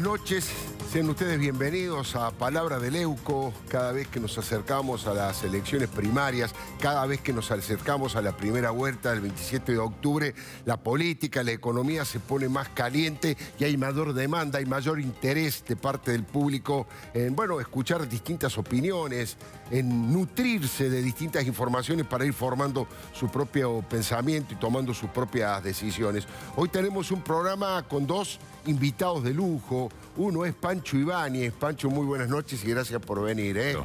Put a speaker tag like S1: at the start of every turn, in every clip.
S1: buenas noches. Sean ustedes bienvenidos a Palabra del Euco. Cada vez que nos acercamos a las elecciones primarias, cada vez que nos acercamos a la primera vuelta del 27 de octubre, la política, la economía se pone más caliente y hay mayor demanda, hay mayor interés de parte del público en, bueno, escuchar distintas opiniones, en nutrirse de distintas informaciones para ir formando su propio pensamiento y tomando sus propias decisiones. Hoy tenemos un programa con dos invitados de lujo, uno es Pancho Ibáñez. Pancho, muy buenas noches y gracias por venir. ¿eh?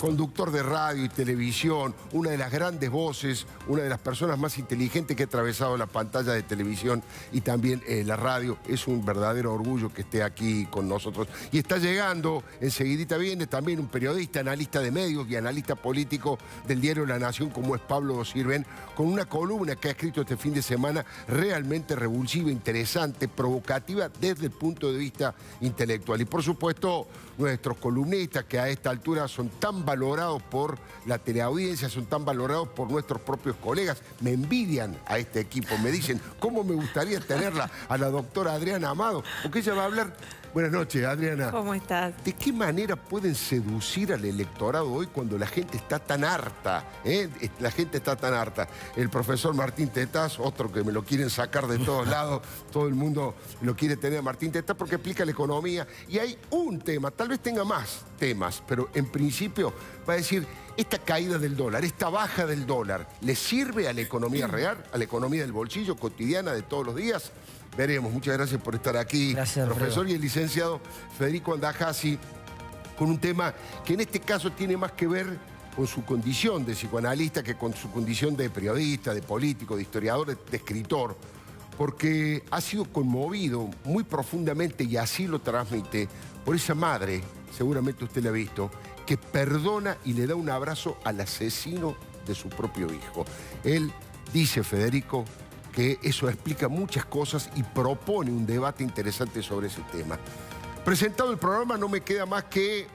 S1: Conductor de radio y televisión, una de las grandes voces, una de las personas más inteligentes que ha atravesado la pantalla de televisión y también eh, la radio. Es un verdadero orgullo que esté aquí con nosotros. Y está llegando, enseguidita viene también un periodista, analista de medios y analista político del diario La Nación, como es Pablo Sirven, con una columna que ha escrito este fin de semana realmente revulsiva, interesante, provocativa desde el punto de vista intelectual. Y por supuesto, nuestros columnistas que a esta altura son tan valorados por la teleaudiencia, son tan valorados por nuestros propios colegas. Me envidian a este equipo, me dicen, ¿cómo me gustaría tenerla a la doctora Adriana Amado? Porque ella va a hablar Buenas noches, Adriana. ¿Cómo estás? ¿De qué manera pueden seducir al electorado hoy cuando la gente está tan harta? Eh? La gente está tan harta. El profesor Martín Tetás, otro que me lo quieren sacar de todos lados, todo el mundo lo quiere tener a Martín Tetás porque explica la economía. Y hay un tema, tal vez tenga más temas, pero en principio va a decir, esta caída del dólar, esta baja del dólar, ¿le sirve a la economía real, a la economía del bolsillo cotidiana de todos los días? Veremos. Muchas gracias por estar aquí, profesor. Y el licenciado Federico Andajasi, con un tema que en este caso tiene más que ver con su condición de psicoanalista que con su condición de periodista, de político, de historiador, de escritor. Porque ha sido conmovido muy profundamente, y así lo transmite, por esa madre, seguramente usted la ha visto, que perdona y le da un abrazo al asesino de su propio hijo. Él dice, Federico, que eso explica muchas cosas y propone un debate interesante sobre ese tema. Presentado el programa, no me queda más que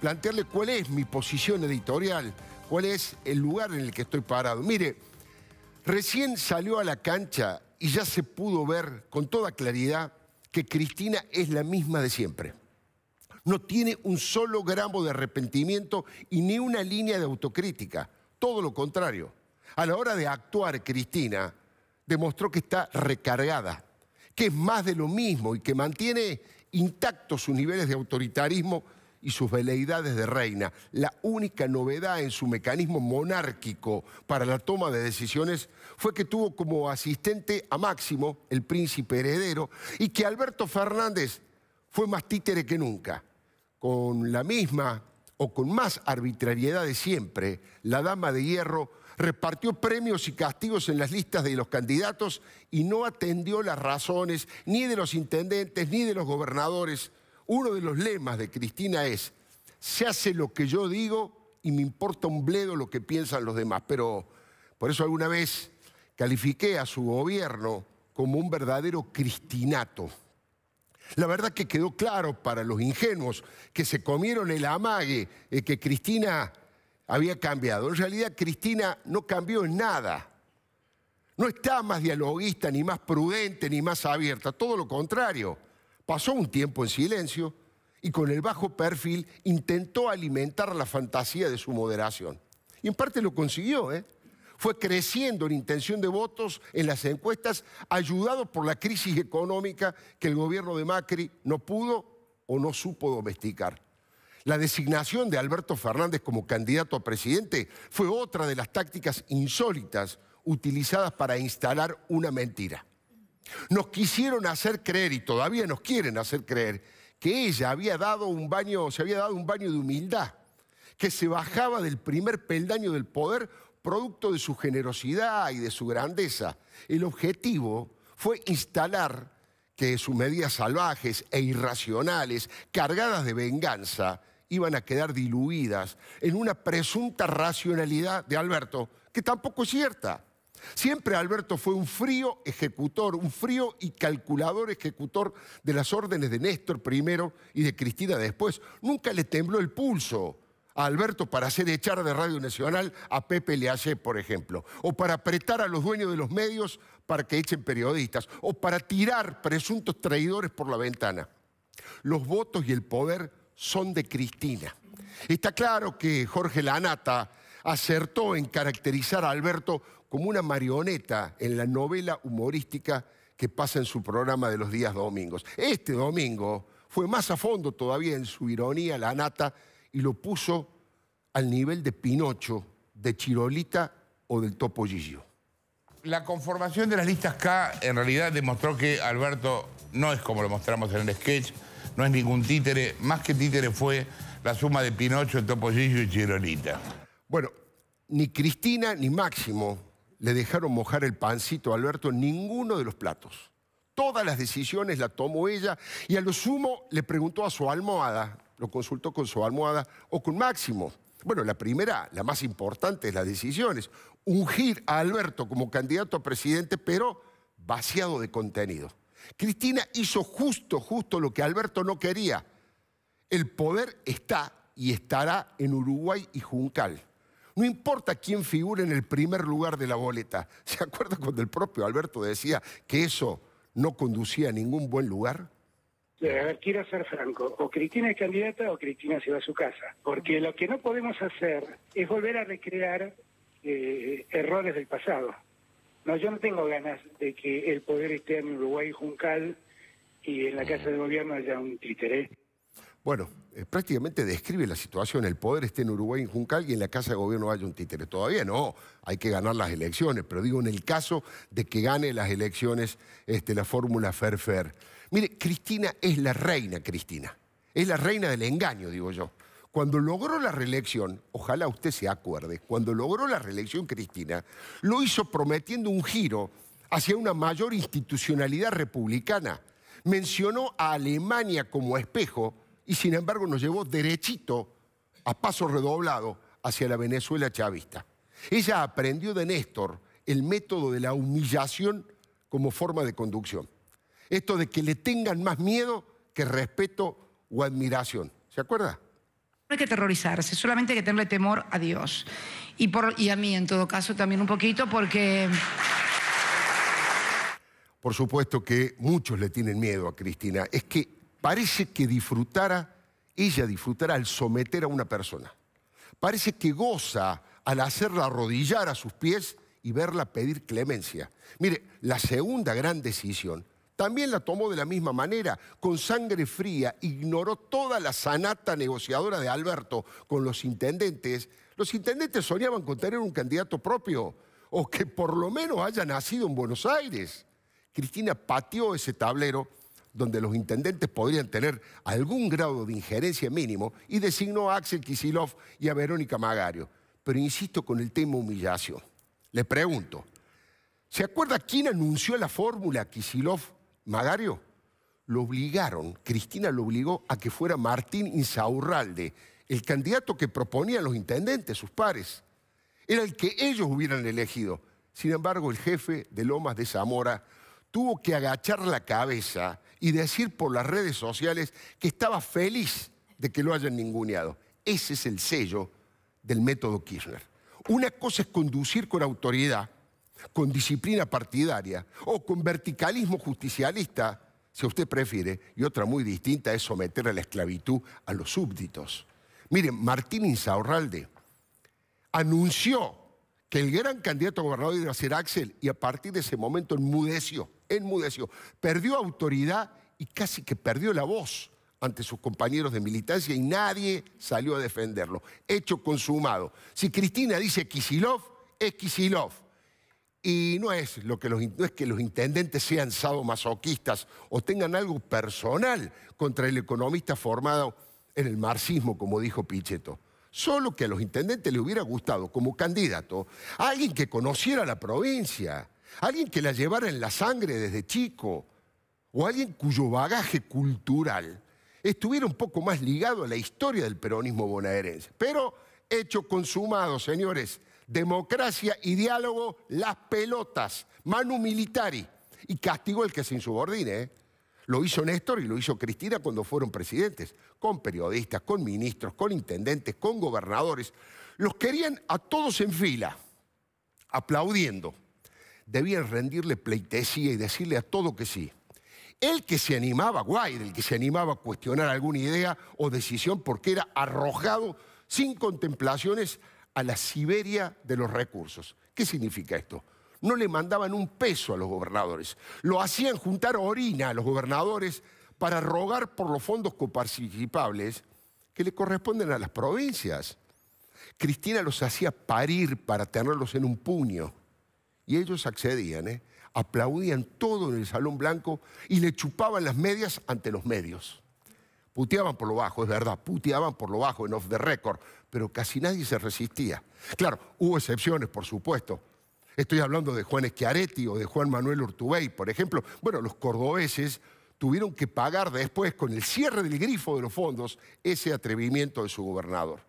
S1: plantearle cuál es mi posición editorial, cuál es el lugar en el que estoy parado. Mire, recién salió a la cancha y ya se pudo ver con toda claridad que Cristina es la misma de siempre. No tiene un solo gramo de arrepentimiento y ni una línea de autocrítica. Todo lo contrario. A la hora de actuar, Cristina, demostró que está recargada, que es más de lo mismo y que mantiene intactos sus niveles de autoritarismo y sus veleidades de reina. La única novedad en su mecanismo monárquico para la toma de decisiones fue que tuvo como asistente a Máximo, el príncipe heredero, y que Alberto Fernández fue más títere que nunca. Con la misma o con más arbitrariedad de siempre, la dama de hierro repartió premios y castigos en las listas de los candidatos y no atendió las razones ni de los intendentes ni de los gobernadores. Uno de los lemas de Cristina es, se hace lo que yo digo y me importa un bledo lo que piensan los demás. Pero por eso alguna vez califiqué a su gobierno como un verdadero cristinato. La verdad que quedó claro para los ingenuos que se comieron el amague y eh, que Cristina había cambiado. En realidad Cristina no cambió en nada. No está más dialoguista, ni más prudente, ni más abierta. Todo lo contrario. Pasó un tiempo en silencio y con el bajo perfil intentó alimentar la fantasía de su moderación. Y en parte lo consiguió. ¿eh? Fue creciendo en intención de votos en las encuestas, ayudado por la crisis económica que el gobierno de Macri no pudo o no supo domesticar. La designación de Alberto Fernández como candidato a presidente fue otra de las tácticas insólitas utilizadas para instalar una mentira. Nos quisieron hacer creer, y todavía nos quieren hacer creer, que ella había dado un baño, se había dado un baño de humildad, que se bajaba del primer peldaño del poder producto de su generosidad y de su grandeza. El objetivo fue instalar que sus medidas salvajes e irracionales, cargadas de venganza, iban a quedar diluidas en una presunta racionalidad de Alberto, que tampoco es cierta. Siempre Alberto fue un frío ejecutor, un frío y calculador ejecutor de las órdenes de Néstor primero y de Cristina después. Nunca le tembló el pulso a Alberto para hacer echar de Radio Nacional a Pepe hace, por ejemplo, o para apretar a los dueños de los medios para que echen periodistas, o para tirar presuntos traidores por la ventana. Los votos y el poder son de Cristina. Está claro que Jorge Lanata acertó en caracterizar a Alberto como una marioneta en la novela humorística que pasa en su programa de los días domingos. Este domingo fue más a fondo todavía en su ironía Lanata y lo puso al nivel de Pinocho, de Chirolita o del Topo La conformación de las listas K en realidad demostró que Alberto no es como lo mostramos en el sketch, no es ningún títere, más que títere fue la suma de Pinocho, Topollillo y Chironita. Bueno, ni Cristina ni Máximo le dejaron mojar el pancito a Alberto en ninguno de los platos. Todas las decisiones las tomó ella y a lo sumo le preguntó a su almohada, lo consultó con su almohada o con Máximo. Bueno, la primera, la más importante, es las decisiones. Ungir a Alberto como candidato a presidente, pero vaciado de contenido. Cristina hizo justo, justo lo que Alberto no quería. El poder está y estará en Uruguay y Juncal. No importa quién figure en el primer lugar de la boleta. ¿Se acuerda cuando el propio Alberto decía que eso no conducía a ningún buen lugar?
S2: A ver, quiero ser franco, o Cristina es candidata o Cristina se va a su casa, porque lo que no podemos hacer es volver a recrear eh, errores del pasado. No, yo no tengo ganas de que el poder esté en Uruguay Juncal y en la Casa de Gobierno haya un títere.
S1: Bueno, eh, prácticamente describe la situación. El poder esté en Uruguay, Juncal, y en la Casa de Gobierno haya un títere. Todavía no, hay que ganar las elecciones, pero digo, en el caso de que gane las elecciones este, la fórmula fair. Mire, Cristina es la reina, Cristina. Es la reina del engaño, digo yo. Cuando logró la reelección, ojalá usted se acuerde, cuando logró la reelección Cristina, lo hizo prometiendo un giro hacia una mayor institucionalidad republicana. Mencionó a Alemania como espejo y sin embargo nos llevó derechito, a paso redoblado, hacia la Venezuela chavista. Ella aprendió de Néstor el método de la humillación como forma de conducción. Esto de que le tengan más miedo que respeto o admiración. ¿Se acuerda? No hay que terrorizarse, solamente hay que
S3: tenerle temor a Dios. Y, por, y a mí, en todo caso, también un poquito, porque...
S1: Por supuesto que muchos le tienen miedo a Cristina. Es que parece que disfrutara, ella disfrutará al someter a una persona. Parece que goza al hacerla arrodillar a sus pies y verla pedir clemencia. Mire, la segunda gran decisión también la tomó de la misma manera, con sangre fría, ignoró toda la sanata negociadora de Alberto con los intendentes. Los intendentes soñaban con tener un candidato propio o que por lo menos haya nacido en Buenos Aires. Cristina pateó ese tablero donde los intendentes podrían tener algún grado de injerencia mínimo y designó a Axel Kisilov y a Verónica Magario. Pero insisto con el tema humillación. Le pregunto, ¿se acuerda quién anunció la fórmula Kisilov Magario, lo obligaron, Cristina lo obligó a que fuera Martín Insaurralde, el candidato que proponían los intendentes, sus pares. Era el que ellos hubieran elegido. Sin embargo, el jefe de Lomas de Zamora tuvo que agachar la cabeza y decir por las redes sociales que estaba feliz de que lo hayan ninguneado. Ese es el sello del método Kirchner. Una cosa es conducir con autoridad con disciplina partidaria o con verticalismo justicialista, si usted prefiere, y otra muy distinta es someter a la esclavitud a los súbditos. Miren, Martín Insaurralde anunció que el gran candidato a gobernador iba a ser Axel y a partir de ese momento enmudeció, enmudeció, perdió autoridad y casi que perdió la voz ante sus compañeros de militancia y nadie salió a defenderlo. Hecho consumado. Si Cristina dice Kisilov, es Kisilov. Y no es, lo que los, es que los intendentes sean sadomasoquistas o tengan algo personal contra el economista formado en el marxismo, como dijo Pichetto. Solo que a los intendentes les hubiera gustado, como candidato, alguien que conociera la provincia, alguien que la llevara en la sangre desde chico, o alguien cuyo bagaje cultural estuviera un poco más ligado a la historia del peronismo bonaerense. Pero hecho consumado, señores democracia y diálogo, las pelotas, mano militari, y castigo el que se insubordine. ¿eh? Lo hizo Néstor y lo hizo Cristina cuando fueron presidentes, con periodistas, con ministros, con intendentes, con gobernadores. Los querían a todos en fila, aplaudiendo. Debían rendirle pleitesía y decirle a todo que sí. El que se animaba, guay, el que se animaba a cuestionar alguna idea o decisión porque era arrojado sin contemplaciones a la Siberia de los recursos. ¿Qué significa esto? No le mandaban un peso a los gobernadores. Lo hacían juntar orina a los gobernadores para rogar por los fondos coparticipables que le corresponden a las provincias. Cristina los hacía parir para tenerlos en un puño. Y ellos accedían, ¿eh? aplaudían todo en el Salón Blanco y le chupaban las medias ante los medios. Puteaban por lo bajo, es verdad, puteaban por lo bajo en off the record, pero casi nadie se resistía. Claro, hubo excepciones, por supuesto. Estoy hablando de Juan Schiaretti o de Juan Manuel Urtubey, por ejemplo. Bueno, los cordobeses tuvieron que pagar después, con el cierre del grifo de los fondos, ese atrevimiento de su gobernador.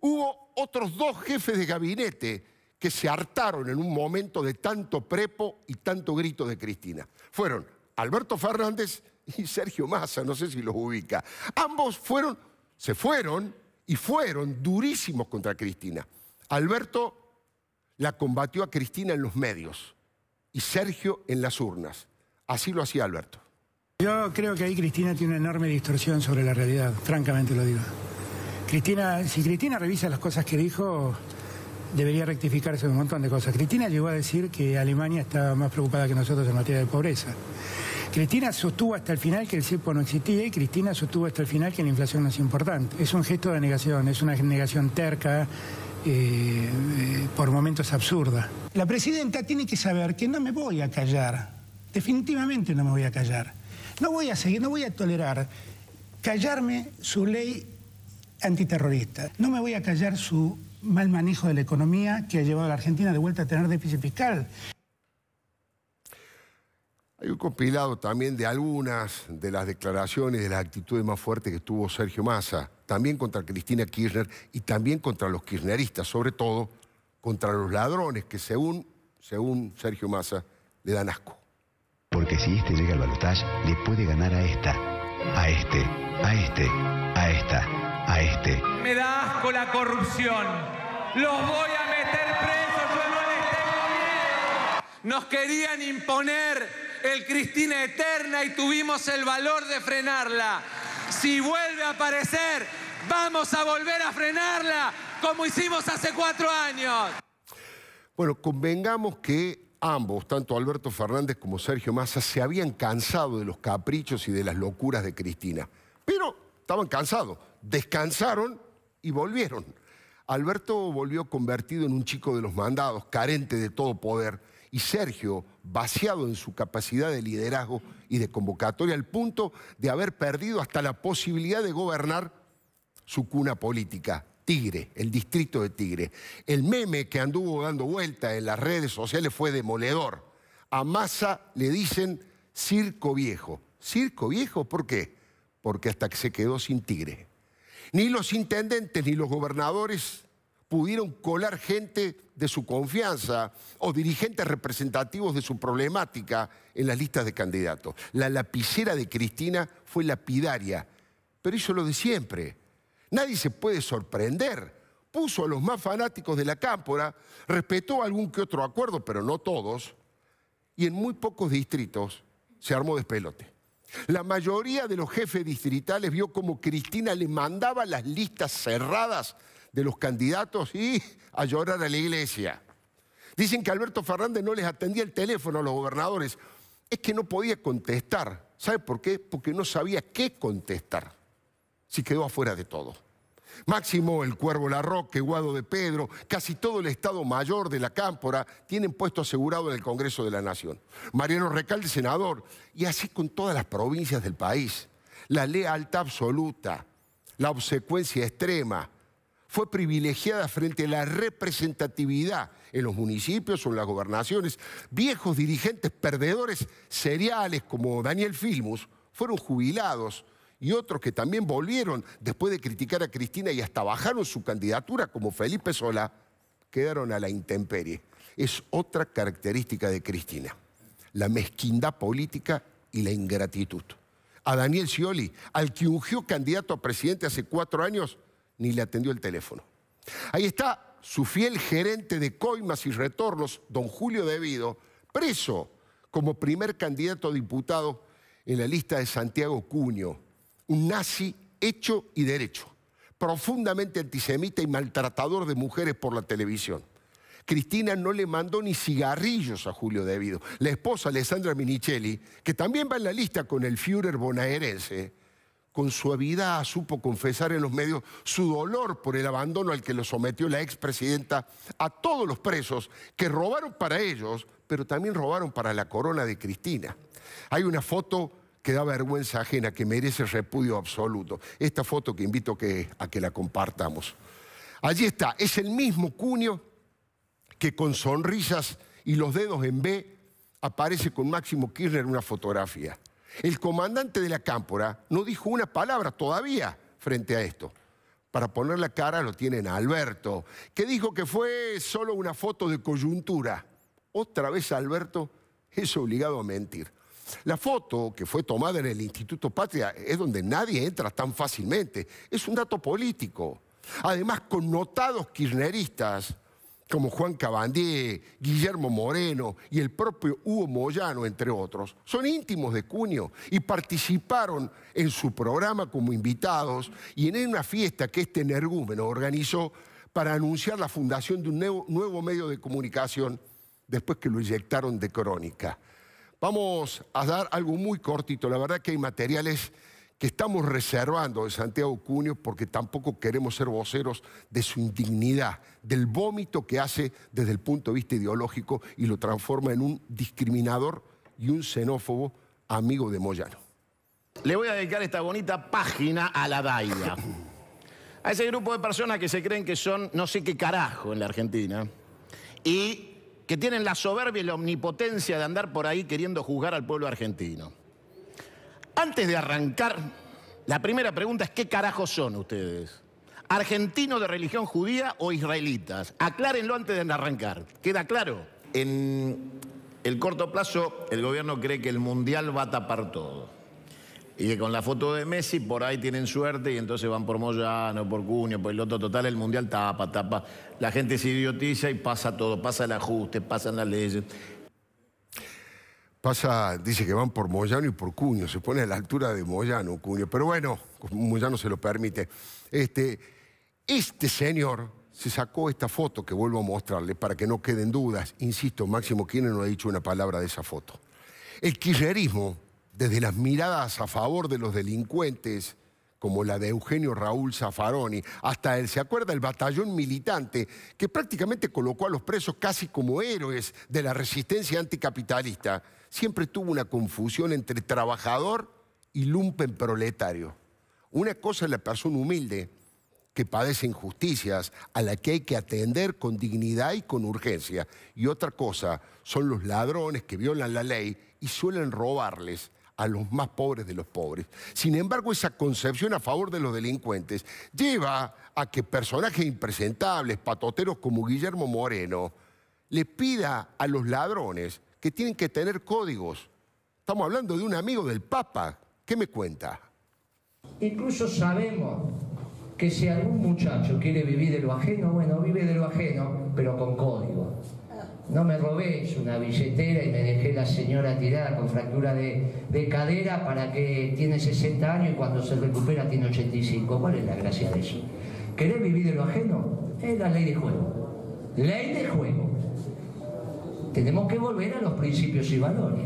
S1: Hubo otros dos jefes de gabinete que se hartaron en un momento de tanto prepo y tanto grito de Cristina. Fueron Alberto Fernández y Sergio Massa, no sé si los ubica. Ambos fueron, se fueron y fueron durísimos contra Cristina. Alberto la combatió a Cristina en los medios y Sergio en las urnas. Así lo hacía Alberto. Yo creo que ahí Cristina tiene
S2: una enorme distorsión sobre la realidad, francamente lo digo. Cristina, si Cristina revisa las cosas que dijo, debería rectificarse un montón de cosas. Cristina llegó a decir que Alemania estaba más preocupada que nosotros en materia de pobreza. Cristina sostuvo hasta el final que el CIPO no existía y Cristina sostuvo hasta el final que la inflación no es importante. Es un gesto de negación, es una negación terca, eh, eh, por momentos absurda. La presidenta tiene que saber que no me voy a callar, definitivamente no me voy a callar. No voy a seguir, no voy a tolerar callarme su ley antiterrorista. No me voy a callar su mal manejo de la economía que ha llevado a la Argentina de vuelta a tener déficit fiscal.
S1: Hay un compilado también de algunas de las declaraciones, de las actitudes más fuertes que tuvo Sergio Massa, también contra Cristina Kirchner y también contra los kirchneristas, sobre todo contra los ladrones que según, según Sergio Massa le dan asco.
S4: Porque si este llega al balotaje, le puede ganar a esta,
S1: a
S4: este, a este, a esta, a este.
S5: Me da asco la corrupción. Los voy a meter presos, yo no les tengo miedo. Nos querían imponer el Cristina Eterna y tuvimos el valor de frenarla. Si vuelve a aparecer, vamos a volver a frenarla como hicimos hace cuatro años.
S1: Bueno, convengamos que ambos, tanto Alberto Fernández como Sergio Massa, se habían cansado de los caprichos y de las locuras de Cristina. Pero estaban cansados, descansaron y volvieron. Alberto volvió convertido en un chico de los mandados, carente de todo poder y Sergio vaciado en su capacidad de liderazgo y de convocatoria al punto de haber perdido hasta la posibilidad de gobernar su cuna política, Tigre, el distrito de Tigre. El meme que anduvo dando vuelta en las redes sociales fue demoledor. A Massa le dicen circo viejo. ¿Circo viejo? ¿Por qué? Porque hasta que se quedó sin Tigre. Ni los intendentes ni los gobernadores pudieron colar gente de su confianza o dirigentes representativos de su problemática en las listas de candidatos. La lapicera de Cristina fue lapidaria, pero hizo lo de siempre. Nadie se puede sorprender. Puso a los más fanáticos de la cámpora, respetó algún que otro acuerdo, pero no todos, y en muy pocos distritos se armó despelote. La mayoría de los jefes distritales vio como Cristina le mandaba las listas cerradas de los candidatos y a llorar a la iglesia. Dicen que Alberto Fernández no les atendía el teléfono a los gobernadores. Es que no podía contestar. ¿Sabe por qué? Porque no sabía qué contestar. Se quedó afuera de todo. Máximo, el Cuervo Larroque, Guado de Pedro, casi todo el Estado Mayor de la Cámpora tienen puesto asegurado en el Congreso de la Nación. Mariano Recalde, senador, y así con todas las provincias del país. La lealtad absoluta, la obsecuencia extrema, fue privilegiada frente a la representatividad en los municipios o en las gobernaciones. Viejos dirigentes perdedores seriales como Daniel Filmus fueron jubilados y otros que también volvieron después de criticar a Cristina y hasta bajaron su candidatura como Felipe Sola, quedaron a la intemperie. Es otra característica de Cristina, la mezquindad política y la ingratitud. A Daniel Scioli, al que ungió candidato a presidente hace cuatro años, ni le atendió el teléfono. Ahí está su fiel gerente de coimas y retornos, don Julio Devido, preso como primer candidato a diputado en la lista de Santiago Cuño, un nazi hecho y derecho, profundamente antisemita y maltratador de mujeres por la televisión. Cristina no le mandó ni cigarrillos a Julio Devido. La esposa, Alessandra Minichelli, que también va en la lista con el Führer bonaerense, con suavidad supo confesar en los medios su dolor por el abandono al que lo sometió la expresidenta a todos los presos que robaron para ellos, pero también robaron para la corona de Cristina. Hay una foto que da vergüenza ajena, que merece repudio absoluto. Esta foto que invito a que la compartamos. Allí está, es el mismo cuño que con sonrisas y los dedos en B aparece con Máximo Kirchner en una fotografía. El comandante de la cámpora no dijo una palabra todavía frente a esto. Para poner la cara lo tienen a Alberto, que dijo que fue solo una foto de coyuntura. Otra vez Alberto es obligado a mentir. La foto que fue tomada en el Instituto Patria es donde nadie entra tan fácilmente. Es un dato político. Además, con notados kirchneristas como Juan Cabandier, Guillermo Moreno y el propio Hugo Moyano, entre otros, son íntimos de Cuño y participaron en su programa como invitados y en una fiesta que este energúmeno organizó para anunciar la fundación de un nuevo, nuevo medio de comunicación después que lo inyectaron de crónica. Vamos a dar algo muy cortito, la verdad que hay materiales que estamos reservando de Santiago Cunio porque tampoco queremos ser voceros de su indignidad, del vómito que hace desde el punto de vista ideológico y lo transforma en un discriminador y un xenófobo amigo de Moyano. Le voy a dedicar esta bonita página a la DAIA. A ese grupo de personas que se creen que son no sé qué carajo en la Argentina y que tienen la soberbia y la omnipotencia de andar por ahí queriendo juzgar al pueblo argentino. Antes de arrancar, la primera pregunta es ¿qué carajos son ustedes? ¿Argentinos de religión judía o israelitas? Aclárenlo antes de arrancar. ¿Queda claro? En el corto plazo, el gobierno cree que el Mundial va a tapar todo. Y con la foto de Messi por ahí tienen suerte y entonces van por Moyano, por Cuño, por el otro total, el Mundial tapa, tapa. La gente se idiotiza y pasa todo, pasa el ajuste, pasan las leyes. Pasa, dice que van por Moyano y por Cuño, se pone a la altura de Moyano, Cuño, pero bueno, Moyano se lo permite. Este, este señor se sacó esta foto que vuelvo a mostrarle para que no queden dudas. Insisto, Máximo Kirchner no ha dicho una palabra de esa foto. El kirchnerismo, desde las miradas a favor de los delincuentes, como la de Eugenio Raúl Zaffaroni, hasta él, ¿se acuerda? El batallón militante, que prácticamente colocó a los presos casi como héroes de la resistencia anticapitalista siempre tuvo una confusión entre trabajador y lumpen proletario. Una cosa es la persona humilde que padece injusticias, a la que hay que atender con dignidad y con urgencia. Y otra cosa son los ladrones que violan la ley y suelen robarles a los más pobres de los pobres. Sin embargo, esa concepción a favor de los delincuentes lleva a que personajes impresentables, patoteros como Guillermo Moreno, le pida a los ladrones que tienen que tener códigos. Estamos hablando de un amigo del Papa. ¿Qué me cuenta?
S2: Incluso sabemos que si algún muchacho quiere vivir de lo ajeno, bueno,
S6: vive de lo ajeno, pero con código. No me robé una billetera y me dejé la señora tirada con fractura de, de cadera para que tiene 60 años y cuando
S2: se recupera tiene 85. ¿Cuál es la gracia de eso? ¿Querés vivir de lo ajeno? Es la ley de juego. Ley de juego. Tenemos que volver a los principios
S1: y valores.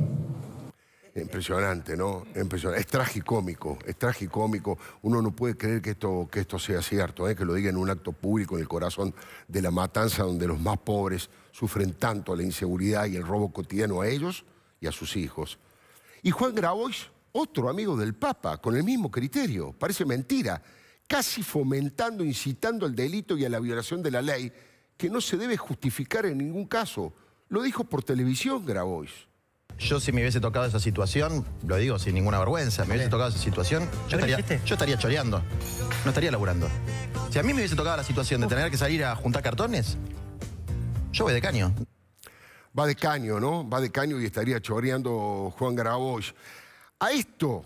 S1: Impresionante, ¿no? Es tragicómico, es tragicómico. Uno no puede creer que esto, que esto sea cierto, ¿eh? que lo diga en un acto público en el corazón de la matanza donde los más pobres sufren tanto la inseguridad y el robo cotidiano a ellos y a sus hijos. Y Juan Grabois, otro amigo del Papa, con el mismo criterio, parece mentira, casi fomentando, incitando al delito y a la violación de la ley, que no se debe justificar en ningún caso. Lo dijo por televisión Grabois. Yo si me hubiese tocado esa situación, lo digo sin ninguna vergüenza, me hubiese tocado esa situación, yo
S5: estaría, yo estaría choreando, no estaría laburando. Si a mí me hubiese tocado la situación de tener que salir a juntar
S1: cartones, yo voy de caño. Va de caño, ¿no? Va de caño y estaría choreando Juan Grabois. A esto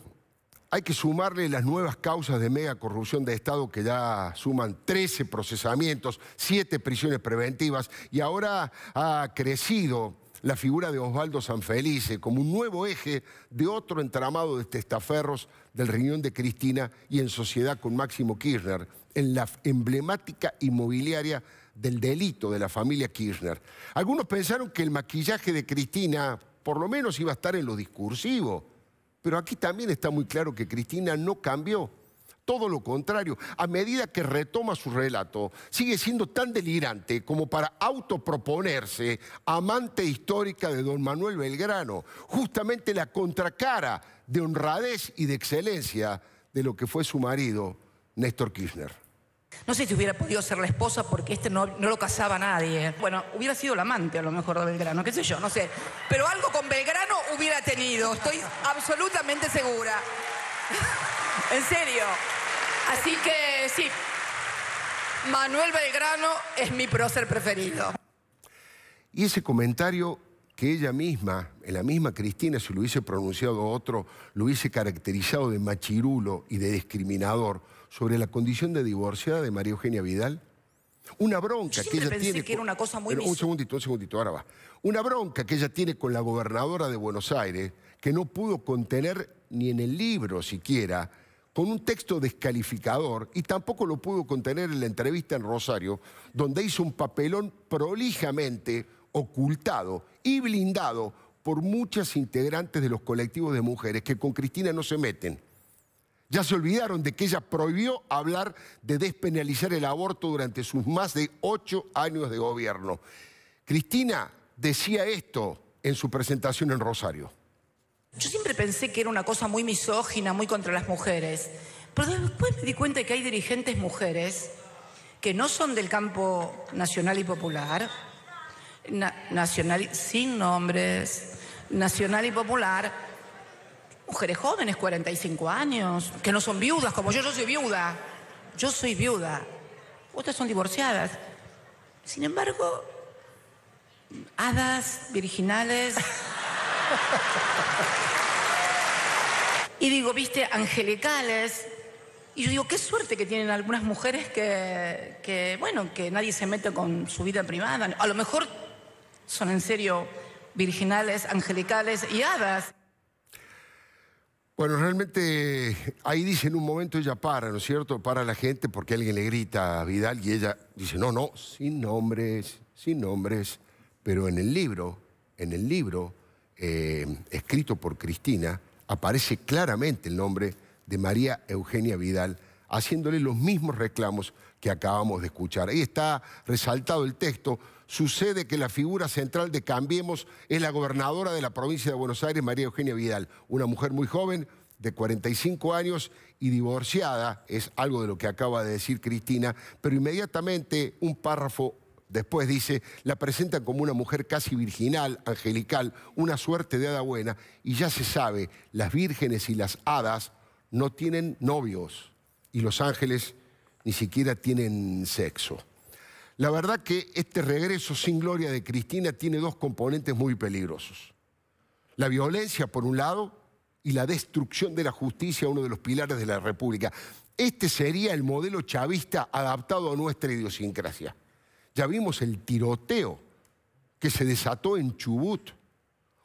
S1: hay que sumarle las nuevas causas de mega corrupción de Estado que ya suman 13 procesamientos, 7 prisiones preventivas y ahora ha crecido la figura de Osvaldo Sanfelice como un nuevo eje de otro entramado de testaferros del riñón de Cristina y en sociedad con Máximo Kirchner, en la emblemática inmobiliaria del delito de la familia Kirchner. Algunos pensaron que el maquillaje de Cristina por lo menos iba a estar en lo discursivo pero aquí también está muy claro que Cristina no cambió. Todo lo contrario, a medida que retoma su relato, sigue siendo tan delirante como para autoproponerse amante histórica de don Manuel Belgrano, justamente la contracara de honradez y de excelencia de lo que fue su marido, Néstor Kirchner.
S3: No sé si hubiera podido ser la esposa porque este no, no lo casaba nadie. Bueno, hubiera sido la amante a lo mejor de Belgrano, qué sé yo, no sé. Pero algo con Belgrano hubiera tenido, estoy absolutamente segura. en serio. Así que sí, Manuel Belgrano es mi prócer preferido.
S1: Y ese comentario que ella misma, en la misma Cristina, si lo hubiese pronunciado otro, lo hubiese caracterizado de machirulo y de discriminador sobre la condición de divorciada de María Eugenia Vidal? Una bronca que ella tiene. un un segundito, Una bronca que ella tiene con la gobernadora de Buenos Aires, que no pudo contener ni en el libro siquiera, con un texto descalificador, y tampoco lo pudo contener en la entrevista en Rosario, donde hizo un papelón prolijamente ocultado y blindado por muchas integrantes de los colectivos de mujeres que con Cristina no se meten. Ya se olvidaron de que ella prohibió hablar de despenalizar el aborto durante sus más de ocho años de gobierno. Cristina decía esto en su presentación en Rosario.
S3: Yo siempre pensé que era una cosa muy misógina, muy contra las mujeres, pero después me di cuenta de que hay dirigentes mujeres que no son del campo nacional y popular, nacional sin nombres, nacional y popular, Mujeres jóvenes, 45 años, que no son viudas como yo, yo soy viuda. Yo soy viuda. Ustedes son divorciadas. Sin embargo, hadas virginales. y digo, viste, angelicales. Y yo digo, qué suerte que tienen algunas mujeres que, que, bueno, que nadie se mete con su vida privada. A lo mejor son en serio virginales, angelicales y hadas.
S1: Bueno, realmente ahí dice en un momento ella para, ¿no es cierto? Para la gente porque alguien le grita a Vidal y ella dice, no, no, sin nombres, sin nombres. Pero en el libro, en el libro eh, escrito por Cristina, aparece claramente el nombre de María Eugenia Vidal haciéndole los mismos reclamos que acabamos de escuchar. Ahí está resaltado el texto. Sucede que la figura central de Cambiemos es la gobernadora de la provincia de Buenos Aires, María Eugenia Vidal, una mujer muy joven, de 45 años y divorciada, es algo de lo que acaba de decir Cristina, pero inmediatamente un párrafo después dice, la presentan como una mujer casi virginal, angelical, una suerte de hada buena, y ya se sabe, las vírgenes y las hadas no tienen novios y los ángeles ni siquiera tienen sexo. La verdad que este regreso sin gloria de Cristina tiene dos componentes muy peligrosos. La violencia, por un lado, y la destrucción de la justicia, uno de los pilares de la República. Este sería el modelo chavista adaptado a nuestra idiosincrasia. Ya vimos el tiroteo que se desató en Chubut,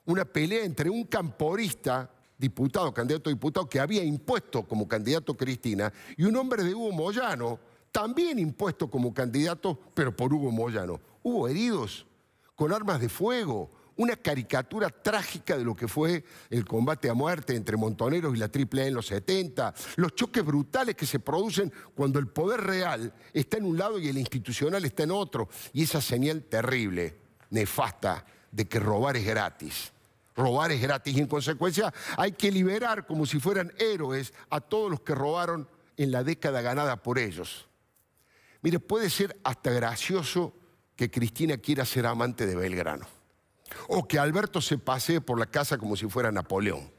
S1: una pelea entre un camporista diputado, candidato a diputado, que había impuesto como candidato Cristina, y un hombre de Hugo Moyano, también impuesto como candidato, pero por Hugo Moyano. Hubo heridos con armas de fuego, una caricatura trágica de lo que fue el combate a muerte entre Montoneros y la A en los 70, los choques brutales que se producen cuando el poder real está en un lado y el institucional está en otro, y esa señal terrible, nefasta, de que robar es gratis robar es gratis y en consecuencia hay que liberar como si fueran héroes a todos los que robaron en la década ganada por ellos. Mire, puede ser hasta gracioso que Cristina quiera ser amante de Belgrano o que Alberto se pasee por la casa como si fuera Napoleón.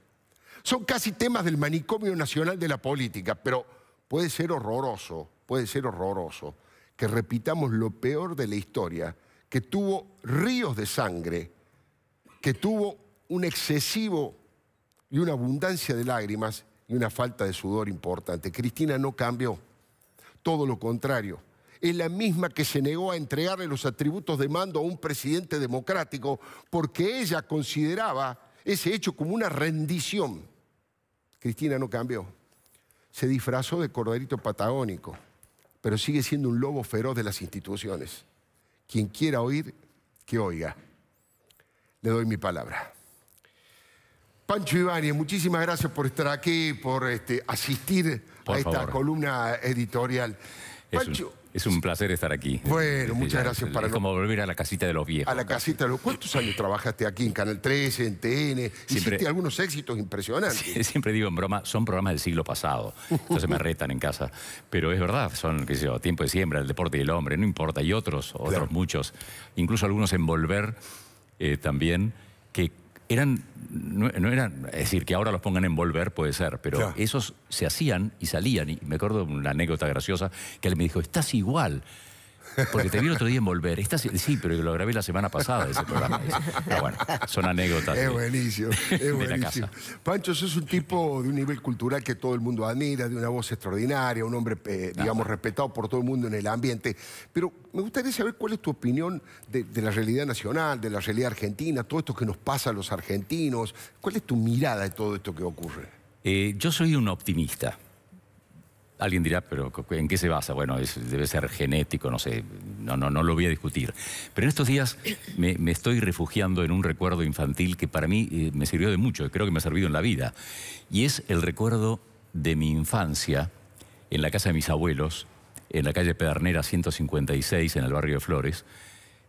S1: Son casi temas del manicomio nacional de la política, pero puede ser horroroso, puede ser horroroso que repitamos lo peor de la historia, que tuvo ríos de sangre, que tuvo un excesivo y una abundancia de lágrimas y una falta de sudor importante. Cristina no cambió, todo lo contrario. Es la misma que se negó a entregarle los atributos de mando a un presidente democrático porque ella consideraba ese hecho como una rendición. Cristina no cambió. Se disfrazó de corderito patagónico, pero sigue siendo un lobo feroz de las instituciones. Quien quiera oír, que oiga. Le doy mi palabra. Pancho Ibáñez, muchísimas gracias por estar aquí, por este, asistir a esta columna editorial. Es un... placer estar aquí. Bueno, muchas gracias para Es como volver a la casita de los viejos. A la casita de los... ¿Cuántos años trabajaste aquí en Canal 13, en TN? Siempre... Hiciste algunos éxitos impresionantes.
S4: Siempre digo en broma, son programas del siglo pasado. Entonces me retan en casa. Pero es verdad, son, qué sé yo, Tiempo de Siembra, El Deporte y el Hombre, no importa. Y otros, otros muchos. Incluso algunos en Volver eh, también, que eran, no, era eran, es decir, que ahora los pongan en volver puede ser, pero esos se hacían y salían. Y me acuerdo una anécdota graciosa que él me dijo, estás igual. Porque te vi el otro día en Volver. sí, pero lo grabé la semana pasada ese programa. Pero bueno, son anécdotas. Es
S1: buenísimo, es buenísimo. Pancho, sos un tipo de un nivel cultural que todo el mundo admira, de una voz extraordinaria, un hombre, eh, digamos, respetado por todo el mundo en el ambiente. Pero me gustaría saber cuál es tu opinión de, la realidad nacional, de la realidad argentina, todo esto que nos pasa a los argentinos. ¿Cuál es tu mirada de todo esto que ocurre?
S4: Eh, yo soy un optimista. Alguien dirá, pero ¿en qué se basa? Bueno, debe ser genético, no sé, no, no, lo voy a discutir. Pero en estos días me, estoy refugiando en un recuerdo infantil que para mí eh, me sirvió de mucho, creo que me ha servido en la vida. Y es el recuerdo de mi infancia en la casa de mis abuelos, en la calle Pedernera 156, en el barrio de Flores,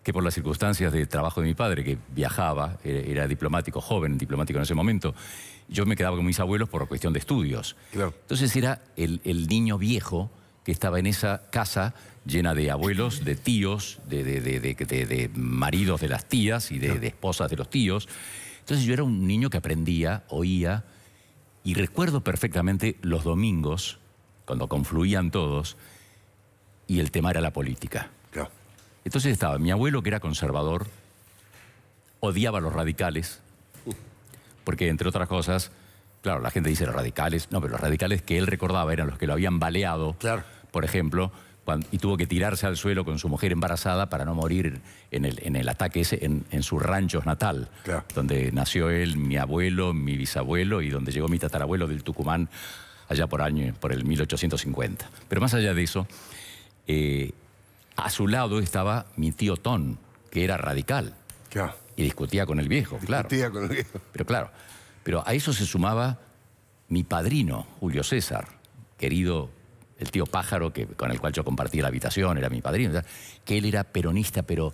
S4: que por las circunstancias de trabajo de mi padre, que viajaba, eh, era, diplomático, joven diplomático en ese momento, yo me quedaba con mis abuelos por cuestión de estudios. Entonces era el, niño viejo que estaba en esa casa llena de abuelos, de tíos, de, maridos de las tías y de esposas de los tíos. Entonces yo era un niño que aprendía, oía, y recuerdo perfectamente los domingos, cuando confluían todos, y el tema era la política. Entonces estaba mi abuelo, que era conservador, odiaba a los radicales, porque entre otras cosas, claro, la gente dice los radicales, no, pero los radicales que él recordaba eran los que lo habían baleado, claro. por ejemplo, y tuvo que tirarse al suelo con su mujer embarazada para no morir en el, ataque ese, en, su rancho natal, donde nació él, mi abuelo, mi bisabuelo y donde llegó mi tatarabuelo del Tucumán allá por año, por el 1850. Pero más allá de eso, eh, a su lado estaba mi tío Ton, que era radical. Y discutía con el viejo, discutía con el viejo. Pero claro, pero a eso se sumaba mi padrino, Julio César, querido, el tío Pájaro, que, con el cual yo compartía la habitación, era mi padrino, que él era peronista, pero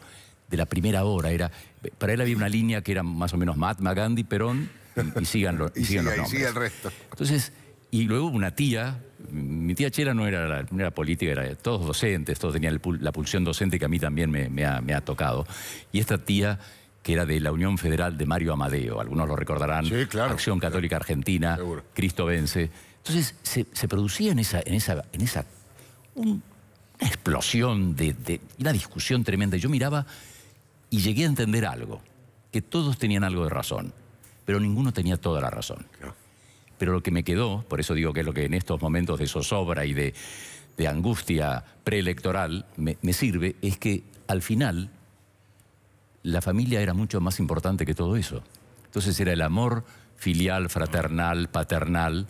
S4: de la primera hora. Era, para él había una línea que era más o menos Mahatma Gandhi, Perón, y, y sigan los nombres. Y el resto. Entonces, y luego una tía, mi tía Chela no era, era política, era todos docentes, todos tenían la pulsión docente que a mí también me, ha, tocado. Y esta tía que era de la Unión Federal de Mario Amadeo, algunos lo recordarán, Acción Católica Argentina, Cristo Vence. Entonces se, producía en esa, en esa, en esa una explosión de, una discusión tremenda. Yo miraba y llegué a entender algo, que todos tenían algo de razón, pero ninguno tenía toda la razón. Pero lo que me quedó, por eso digo que es lo que en estos momentos de zozobra y de, angustia preelectoral me, sirve, es que al final la familia era mucho más importante que todo eso. Entonces era el amor filial, fraternal, paternal,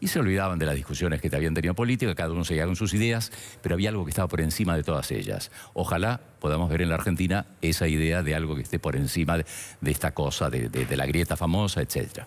S4: y se olvidaban de las discusiones que habían tenido política, cada uno seguía con sus ideas, pero había algo que estaba por encima de todas ellas. Ojalá podamos ver en la Argentina esa idea de algo que esté por encima de, esta cosa, de, de la grieta famosa, etcétera.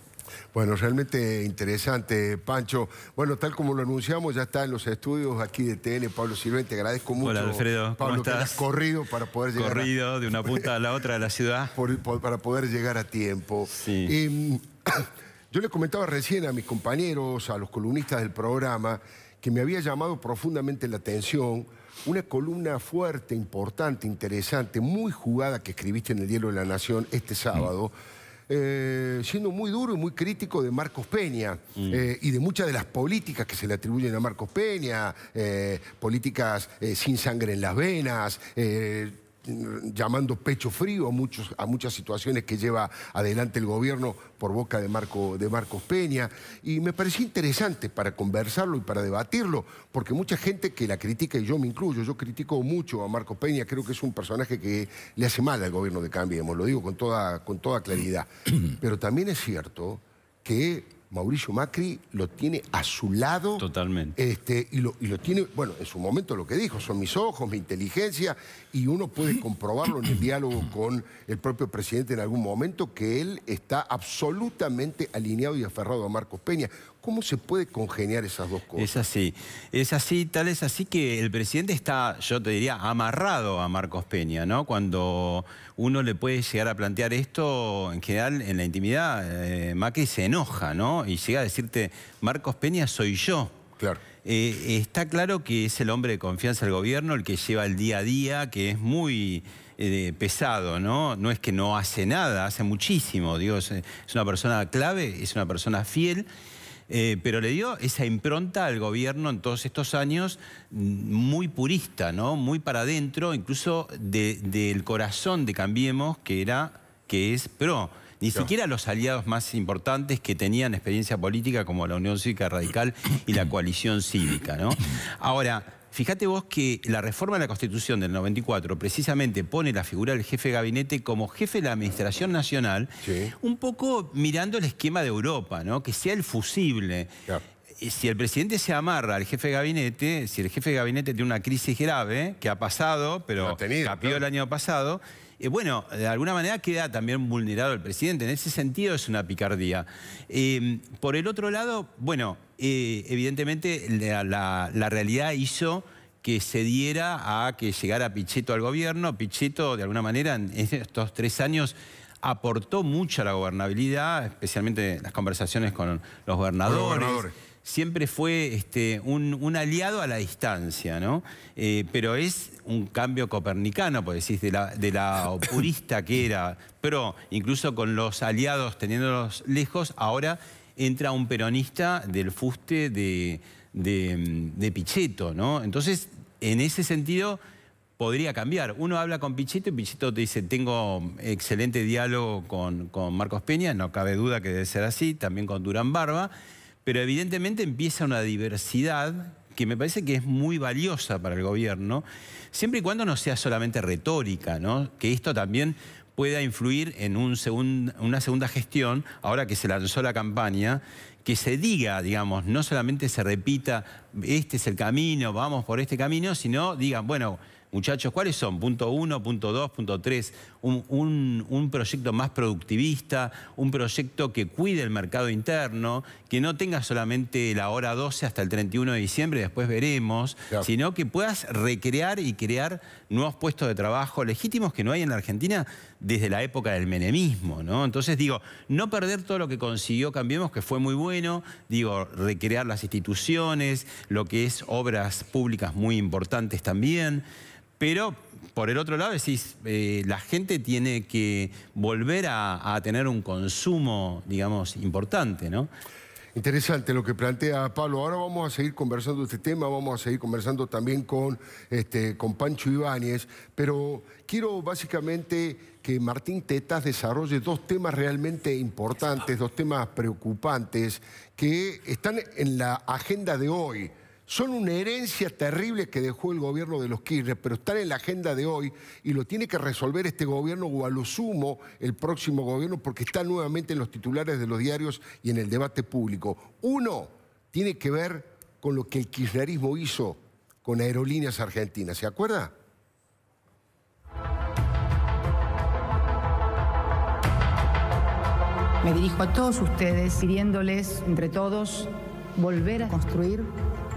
S1: Bueno, realmente interesante, Pancho. Bueno, tal como lo anunciamos, ya está en los estudios aquí de TN Pablo Silvente. agradezco mucho. Hola, Alfredo. Pablo, estás? corrido para poder llegar.
S5: Corrido a... de una punta a la otra de la ciudad. para poder llegar a tiempo.
S1: Em, yo le comentaba recién a mis compañeros, a los columnistas del programa, que me había llamado profundamente la atención una columna fuerte, importante, interesante, muy jugada que escribiste en el Diario de la Nación este sábado. Eh, siendo muy duro y muy crítico de Marcos Peña mm. eh, y de muchas de las políticas que se le atribuyen a Marcos Peña, eh, políticas sin sangre en las venas llamando pecho frío a, muchos, a muchas situaciones que lleva adelante el gobierno por boca de, Marco, de Marcos Peña. Y me pareció interesante para conversarlo y para debatirlo, porque mucha gente que la critica, y yo me incluyo, yo critico mucho a Marcos Peña, creo que es un personaje que le hace mal al gobierno de Cambiemos, lo digo con toda, con toda claridad. Pero también es cierto que Mauricio Macri lo tiene a su lado. Totalmente. Este, y lo tiene, bueno, en su momento lo que dijo, son mis ojos, mi inteligencia, y uno puede comprobarlo en el diálogo con el propio presidente en algún momento, que él está absolutamente alineado y aferrado a Marcos Peña. ¿Cómo se puede congeniar esas dos
S5: cosas? Es así, es así, tal es así que el presidente está, yo te diría, amarrado a Marcos Peña, ¿no? Cuando uno le puede llegar a plantear esto, en general, en la intimidad, eh, Macri se enoja, ¿no? Y llega a decirte, Marcos Peña soy yo. Claro. Eh, está claro que es el hombre de confianza del gobierno, el que lleva el día a día, que es muy eh, pesado, ¿no? No es que no hace nada, hace muchísimo, Dios, es una persona clave, es una persona fiel. Eh, pero le dio esa impronta al gobierno en todos estos años mm, muy purista, ¿no? muy para adentro, incluso del corazón de Cambiemos, que era, que es pro. Ni siquiera los aliados más importantes que tenían experiencia política como la Unión Cívica Radical y la Coalición Cívica. ¿no? Ahora, Fíjate vos que la reforma de la Constitución del 94 precisamente pone la figura del jefe de gabinete como jefe de la Administración Nacional, un poco mirando el esquema de Europa, ¿no? que sea el fusible. Si el presidente se amarra al jefe de gabinete, si el jefe de gabinete tiene una crisis grave, que ha pasado, pero ha capió el año pasado, eh, bueno, de alguna manera queda también vulnerado el presidente. En ese sentido es una picardía. Eh, por el otro lado, bueno, eh, evidentemente la, realidad hizo que se diera a que llegara Pichetto al gobierno. Pichetto, de alguna manera, en estos tres años aportó mucho a la gobernabilidad, especialmente las conversaciones con los gobernadores. Siempre fue este, un, aliado a la distancia, ¿no? Eh, pero es un cambio copernicano, por decir de la, de la purista que era. Pero incluso con los aliados teniéndolos lejos, ahora entra un peronista del fuste de, Pichetto, ¿no? Entonces, en ese sentido podría cambiar. Uno habla con Pichetto y Pichetto te dice, tengo excelente diálogo con, Marcos Peña, no cabe duda que debe ser así, también con Durán Barba, pero evidentemente empieza una diversidad que me parece que es muy valiosa para el gobierno, siempre y cuando no sea solamente retórica, ¿no? que esto también pueda influir en una segunda gestión, ahora que se lanzó la campaña, que se diga, digamos, no solamente se repita, este es el camino, vamos por este camino, sino digan, bueno, muchachos, ¿cuáles son? Punto uno, punto dos, punto tres un, proyecto más productivista, un proyecto que cuide el mercado interno, que no tenga solamente la hora 12 hasta el 31 de diciembre, después veremos, sino que puedas recrear y crear nuevos puestos de trabajo legítimos que no hay en la Argentina desde la época del menemismo, ¿no? Entonces digo, no perder todo lo que consiguió Cambiemos, que fue muy bueno, digo, recrear las instituciones, lo que es obras públicas muy importantes también, pero por el otro lado decís, eh, la gente tiene que volver a, tener un consumo,
S1: digamos, importante, ¿no? Interesante lo que plantea Pablo. Ahora vamos a seguir conversando este tema, vamos a seguir conversando también con, este, con Pancho Ibáñez, pero quiero básicamente que Martín Tetas desarrolle dos temas realmente importantes, dos temas preocupantes que están en la agenda de hoy son una herencia terrible que dejó el gobierno de los Kirchner, pero están en la agenda de hoy y lo tiene que resolver este gobierno o a lo sumo el próximo gobierno porque está nuevamente en los titulares de los diarios y en el debate público. Uno tiene que ver con lo que el kirchnerismo hizo con Aerolíneas Argentinas, ¿se acuerda?
S3: Me dirijo a todos ustedes pidiéndoles entre todos volver a construir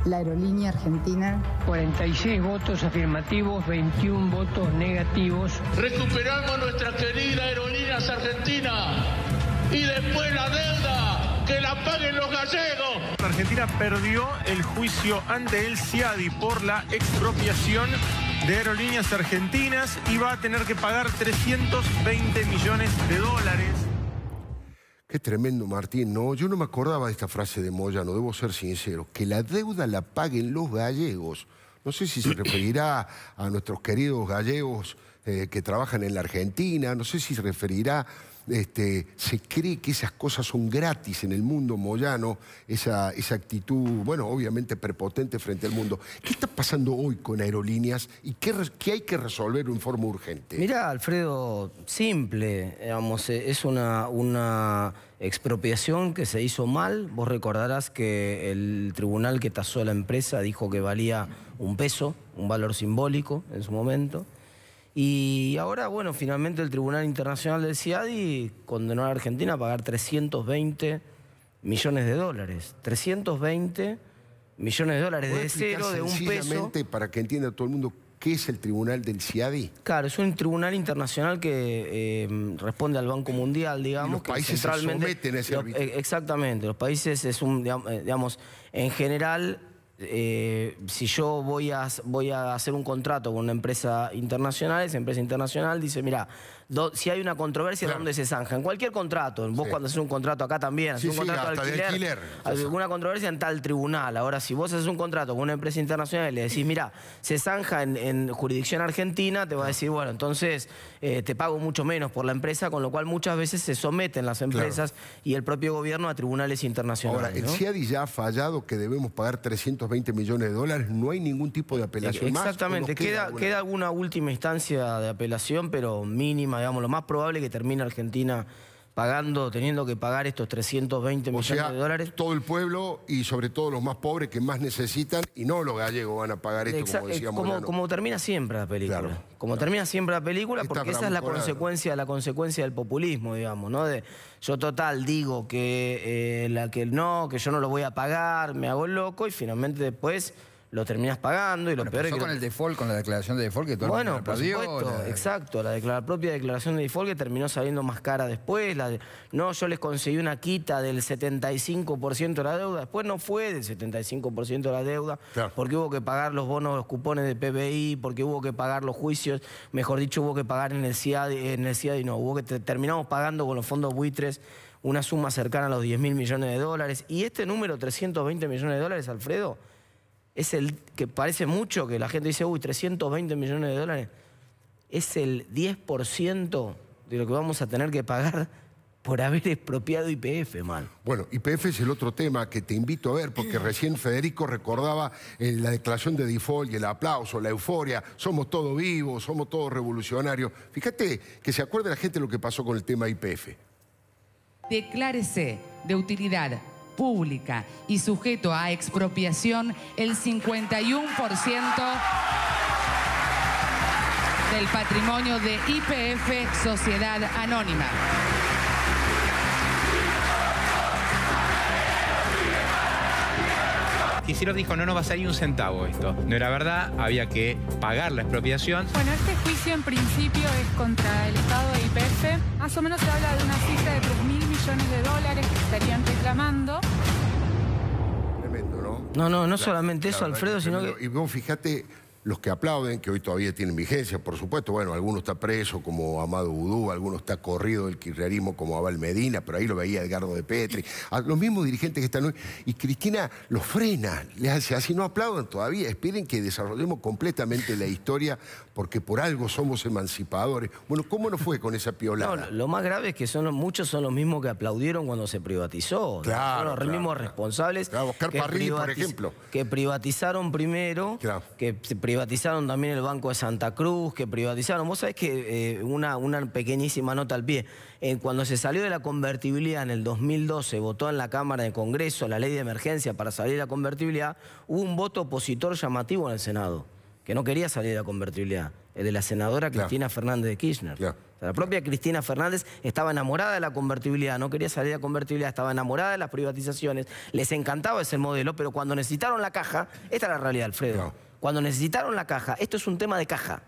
S3: la
S2: aerolínea argentina. 46 votos afirmativos, 21 votos negativos.
S4: Recuperamos nuestra querida aerolíneas argentina y después
S5: la deuda que la paguen los gallegos. Argentina perdió el juicio ante el CIADI por la expropiación de aerolíneas argentinas y va a tener que pagar 320 millones de dólares.
S1: Qué tremendo, Martín. No, yo no me acordaba de esta frase de Moyano, debo ser sincero. Que la deuda la paguen los gallegos. No sé si se referirá a nuestros queridos gallegos eh, que trabajan en la Argentina, no sé si se referirá este, se cree que esas cosas son gratis en el mundo moyano, esa, actitud, bueno, obviamente prepotente frente al mundo. ¿Qué está pasando hoy con aerolíneas y qué, hay que resolver en forma urgente? mira Alfredo, simple, eh, es una, una
S6: expropiación que se hizo mal. Vos recordarás que el tribunal que tasó la empresa dijo que valía un peso, un valor simbólico en su momento. Y ahora, bueno, finalmente el Tribunal Internacional del CIADI condenó a Argentina a pagar 320 millones de dólares. 320 millones
S1: de dólares de cero, de un peso. para que entienda todo el mundo qué es el tribunal del CIADI? Claro, es
S6: un tribunal internacional que em, responde al Banco Mundial, digamos. los que países se someten a ese e, Exactamente, los países es un, digamos, en general eh, si yo voy a, voy a hacer un contrato con una empresa internacional, esa empresa internacional dice, mira, si hay una controversia, ¿dónde se zanja? En cualquier contrato. Vos cuando haces un contrato acá también, haces un contrato al alquiler, Alguna controversia en tal tribunal. Ahora, si vos haces un contrato con una empresa internacional y le decís, mira, se zanja en, jurisdicción argentina, te va a decir, bueno, entonces eh, te pago mucho menos por la empresa, con lo cual muchas veces se someten las empresas y el propio gobierno a tribunales internacionales. Ahora, el CIADI
S1: ya ha fallado que debemos pagar 320 millones de dólares, no hay ningún tipo de apelación Exactamente. más. Exactamente, queda
S6: alguna última instancia de apelación, pero mínima digamos, lo más probable es que termine Argentina pagando, teniendo que pagar estos 320 millones de
S1: dólares. todo el pueblo y sobre todo los más pobres que más necesitan y no los gallegos van a pagar esto, como decíamos. Como, como, termina siempre la película. como termina siempre
S6: la película, porque esa es la consecuencia, la consecuencia del populismo, digamos, ¿no? De yo total digo que eh, la que no, que yo no lo voy a pagar, me hago loco y finalmente después lo terminás pagando y lo peor es que... con el default, con la declaración de default que todo bueno, el mundo por exacto, la, propia declaración de default que terminó saliendo más cara después, no, yo les conseguí una quita del 75% de la deuda, después no fue del 75% de la deuda, porque hubo que pagar los bonos, los cupones de PBI, porque hubo que pagar los juicios, mejor dicho, hubo que pagar en el CIAD, en el y no, hubo que terminamos pagando con los fondos buitres una suma cercana a los 10 mil millones de dólares, y este número, 320 millones de dólares, Alfredo, es el que parece mucho, que la gente dice, uy, 320 millones de dólares, es el 10% de lo que vamos a tener que pagar por haber expropiado
S1: IPF, mal. Bueno, IPF es el otro tema que te invito a ver, porque recién Federico recordaba eh, la declaración de default y el aplauso, la euforia, somos todos vivos, somos todos revolucionarios. Fíjate que se acuerde la gente lo que pasó con el tema IPF.
S3: Declárese de utilidad pública y sujeto a expropiación el 51% del patrimonio de IPF Sociedad Anónima.
S5: Quisieron, dijo, no no va a salir un centavo esto. No era verdad, había que pagar la expropiación. Bueno, este juicio en principio
S3: es contra el Estado de IPF. Más o menos se habla de una cita de 3.000 de dólares que estarían reclamando.
S1: Tremendo, ¿no? No, no, no solamente eso, Alfredo, sino que... Y vos fíjate los que aplauden, que hoy todavía tienen vigencia, por supuesto, bueno, alguno está preso como Amado Udú alguno está corrido del kirchnerismo como Abel Medina, pero ahí lo veía Edgardo de Petri, los mismos dirigentes que están hoy, y Cristina los frena, les hace así, no aplaudan todavía, esperen que desarrollemos completamente la historia, porque por algo somos emancipadores. Bueno, ¿cómo no fue con esa piolada? No, lo más grave es que muchos son los mismos que aplaudieron
S6: cuando se privatizó, claro, los mismos responsables. ejemplo. Que privatizaron primero, que privatizaron privatizaron también el Banco de Santa Cruz, que privatizaron. Vos sabés que eh, una, una pequeñísima nota al pie. Eh, cuando se salió de la convertibilidad en el 2012, votó en la Cámara de Congreso la ley de emergencia para salir de la convertibilidad, hubo un voto opositor llamativo en el Senado, que no quería salir de la convertibilidad, el de la senadora Cristina Fernández de Kirchner. la propia Cristina Fernández estaba enamorada de la convertibilidad, no quería salir de la convertibilidad, estaba enamorada de las privatizaciones, les encantaba ese modelo, pero cuando necesitaron la caja, esta es la realidad, Alfredo cuando necesitaron la caja, esto es un tema de caja.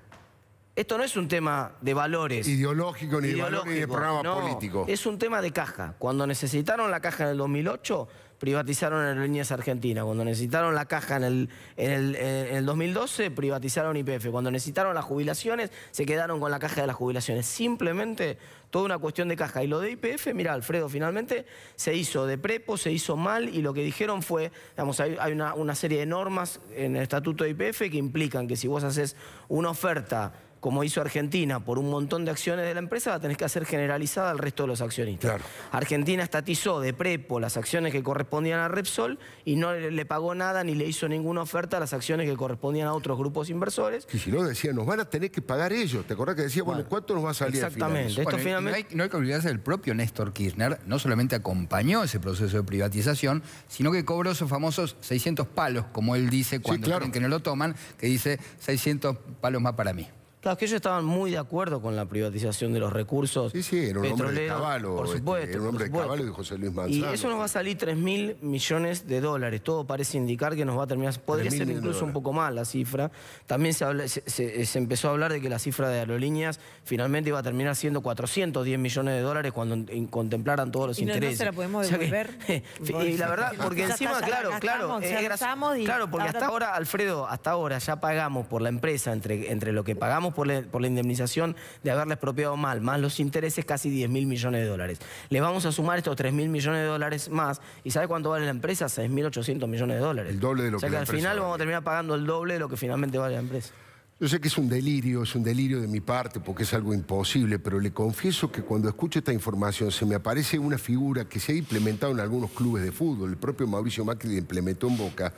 S6: Esto no es un tema de valores. Ideológico, ni ideológico, de ni de programa político. Es un tema de caja. Cuando necesitaron la caja en el 2008, privatizaron Aerolíneas Argentina, Cuando necesitaron la caja en el, en el, 2012, privatizaron IPF. Cuando necesitaron las jubilaciones, se quedaron con la caja de las jubilaciones. Simplemente toda una cuestión de caja. Y lo de IPF, mira, Alfredo, finalmente se hizo de prepo, se hizo mal y lo que dijeron fue, digamos, hay, una, una serie de normas en el estatuto de IPF que implican que si vos haces una oferta como hizo Argentina, por un montón de acciones de la empresa, la tenés que hacer generalizada al resto de los accionistas. Argentina estatizó de prepo las acciones que correspondían a Repsol y no le pagó nada ni le hizo ninguna
S1: oferta a las acciones que correspondían a otros grupos inversores. Y si no, decía, nos van a tener que pagar ellos. ¿Te acordás que decía, bueno, ¿cuánto nos va a salir Exactamente. Esto finalmente...
S2: no, hay, que olvidarse del propio Néstor Kirchner, no solamente acompañó ese proceso de privatización, sino que cobró esos famosos 600 palos, como él dice cuando que no lo toman, que dice 600 palos más para mí.
S6: Claro, que ellos estaban muy de acuerdo con la privatización de los recursos. Sí, sí, era un hombre de caballo. Por este, supuesto. de caballo José
S1: Luis Manzano. Y eso
S6: nos va a salir 3 mil millones de dólares. Todo parece indicar que nos va a terminar. Podría ser incluso un poco más la cifra. También se, empezó a hablar de que la cifra de aerolíneas finalmente iba a terminar siendo 410 millones de dólares cuando contemplaran todos los intereses. se la podemos devolver. y la verdad, porque encima, claro, claro. claro, porque hasta ahora, Alfredo, hasta ahora ya pagamos por la empresa entre, entre lo que pagamos por la, indemnización de haberle expropiado mal, más los intereses, casi 10 mil millones de dólares. Le vamos a sumar estos 3 mil millones de dólares más. ¿Y sabe cuánto vale la empresa? 6.800 millones de dólares. El doble de lo o sea que, al final vamos
S1: a terminar pagando el doble de lo que finalmente vale la empresa. Yo sé que es un delirio, es un delirio de mi parte porque es algo imposible, pero le confieso que cuando escucho esta información se me aparece una figura que se ha implementado en algunos clubes de fútbol, el propio Mauricio Macri implementó en Boca,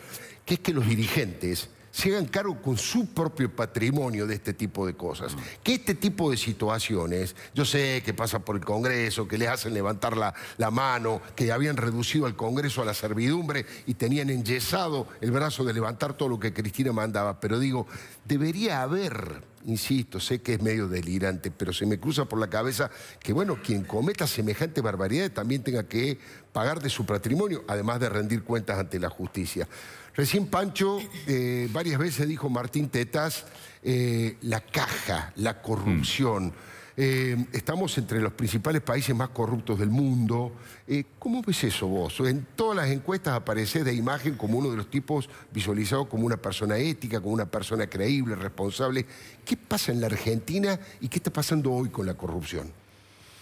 S1: que es que los dirigentes se hagan cargo con su propio patrimonio de este tipo de cosas. Mm. Que este tipo de situaciones, yo sé que pasa por el Congreso, que les hacen levantar la, la mano, que habían reducido al Congreso a la servidumbre y tenían enyesado el brazo de levantar todo lo que Cristina mandaba, pero digo, debería haber insisto, sé que es medio delirante, pero se me cruza por la cabeza que, bueno, quien cometa semejante barbaridad también tenga que pagar de su patrimonio, además de rendir cuentas ante la justicia. Recién Pancho eh, varias veces dijo Martín Tetas, eh, la caja, la corrupción. Mm. Eh, estamos entre los principales países más corruptos del mundo. Eh, ¿Cómo ves eso vos? En todas las encuestas apareces de imagen como uno de los tipos visualizados como una persona ética, como una persona creíble, responsable. ¿Qué pasa en la Argentina y qué está pasando hoy con la corrupción?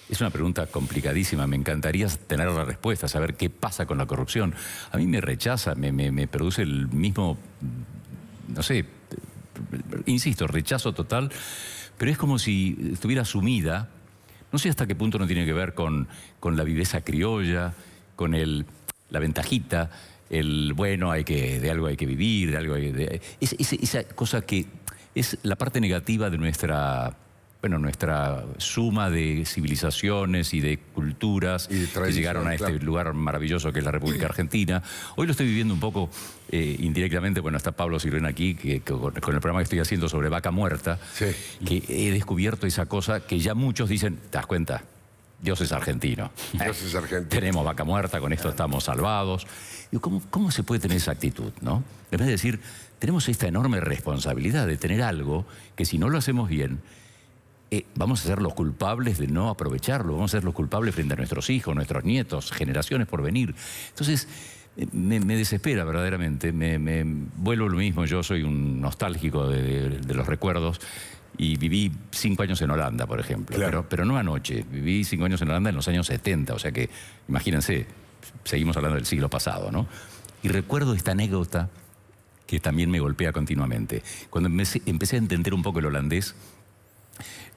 S4: Es una pregunta complicadísima. Me encantaría tener la respuesta, saber qué pasa con la corrupción. A mí me rechaza, me produce el mismo, no sé, insisto, rechazo total pero es como si estuviera sumida, no sé hasta qué punto no tiene que ver con, con la viveza criolla, con el, la ventajita, el bueno, hay que, de algo hay que vivir, de algo hay que... esa cosa que es la parte negativa de nuestra bueno, nuestra suma de civilizaciones y de culturas que llegaron a este lugar maravilloso que es la República Argentina. Hoy lo estoy viviendo un poco eh, indirectamente, bueno, está Pablo Sirena aquí, con, el programa que estoy haciendo sobre Vaca Muerta, que he descubierto esa cosa que ya muchos dicen, ¿te das cuenta? Dios es argentino. Dios es argentino. Tenemos vaca muerta, con esto estamos salvados. ¿Cómo, ¿Cómo se puede tener esa actitud? ¿no? En de decir, tenemos esta enorme responsabilidad de tener algo que si no lo hacemos bien, eh, vamos a ser los culpables de no aprovecharlo, vamos a ser los culpables frente a nuestros hijos, nuestros nietos, generaciones por venir. Entonces, eh, me, desespera verdaderamente, me, vuelvo lo mismo, yo soy un nostálgico de, los recuerdos. Y viví cinco años en Holanda, por ejemplo, claro. pero, pero no anoche, viví cinco años en Holanda en los años 70, o sea que imagínense, seguimos hablando del siglo pasado, ¿no? Y recuerdo esta anécdota que también me golpea continuamente. Cuando empecé a entender un poco el holandés,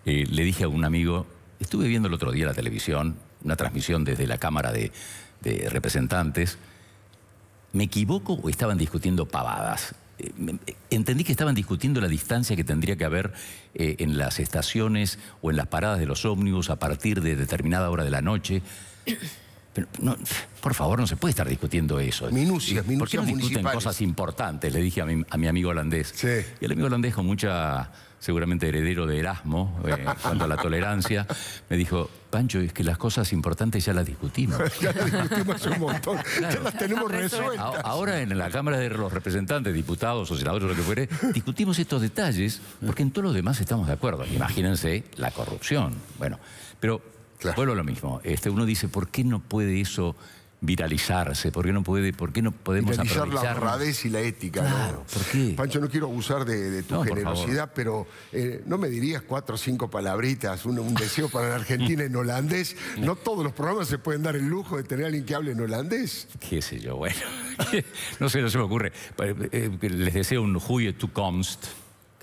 S4: eh, le dije a un amigo, estuve viendo el otro día la televisión, una transmisión desde la Cámara de, Representantes, ¿me equivoco o estaban discutiendo pavadas? Eh, entendí que estaban discutiendo la distancia que tendría que haber eh, en las estaciones o en las paradas de los ómnibus a partir de determinada hora de la noche por favor, no se puede estar discutiendo eso. Minucias, minucias ¿Por qué no discuten cosas importantes? Le dije a mi, amigo holandés. Y el amigo holandés, con mucha, seguramente heredero de Erasmo, eh, en a la tolerancia, me dijo, Pancho, es que las cosas importantes ya las discutimos. ya las discutimos un
S1: montón, ya las tenemos resueltas.
S4: Ahora en la Cámara de los Representantes, diputados o senadores, lo que fuere, discutimos estos detalles, porque en todo lo demás estamos de acuerdo. Imagínense la corrupción. Bueno, pero Claro. Vuelvo a lo mismo. Este, uno dice, ¿por qué no puede eso viralizarse? ¿Por qué no, puede, por qué no podemos Viralizar la honradez y
S1: la ética. ¿por qué? Pancho, no quiero abusar de, tu generosidad, pero eh, ¿no me dirías cuatro o cinco palabritas? Un, deseo para la Argentina en holandés. No todos los programas se pueden dar el lujo de tener a alguien que hable en holandés.
S4: Qué sé yo, bueno. no sé, no se me ocurre. Pues, eh, les deseo un Juye to komst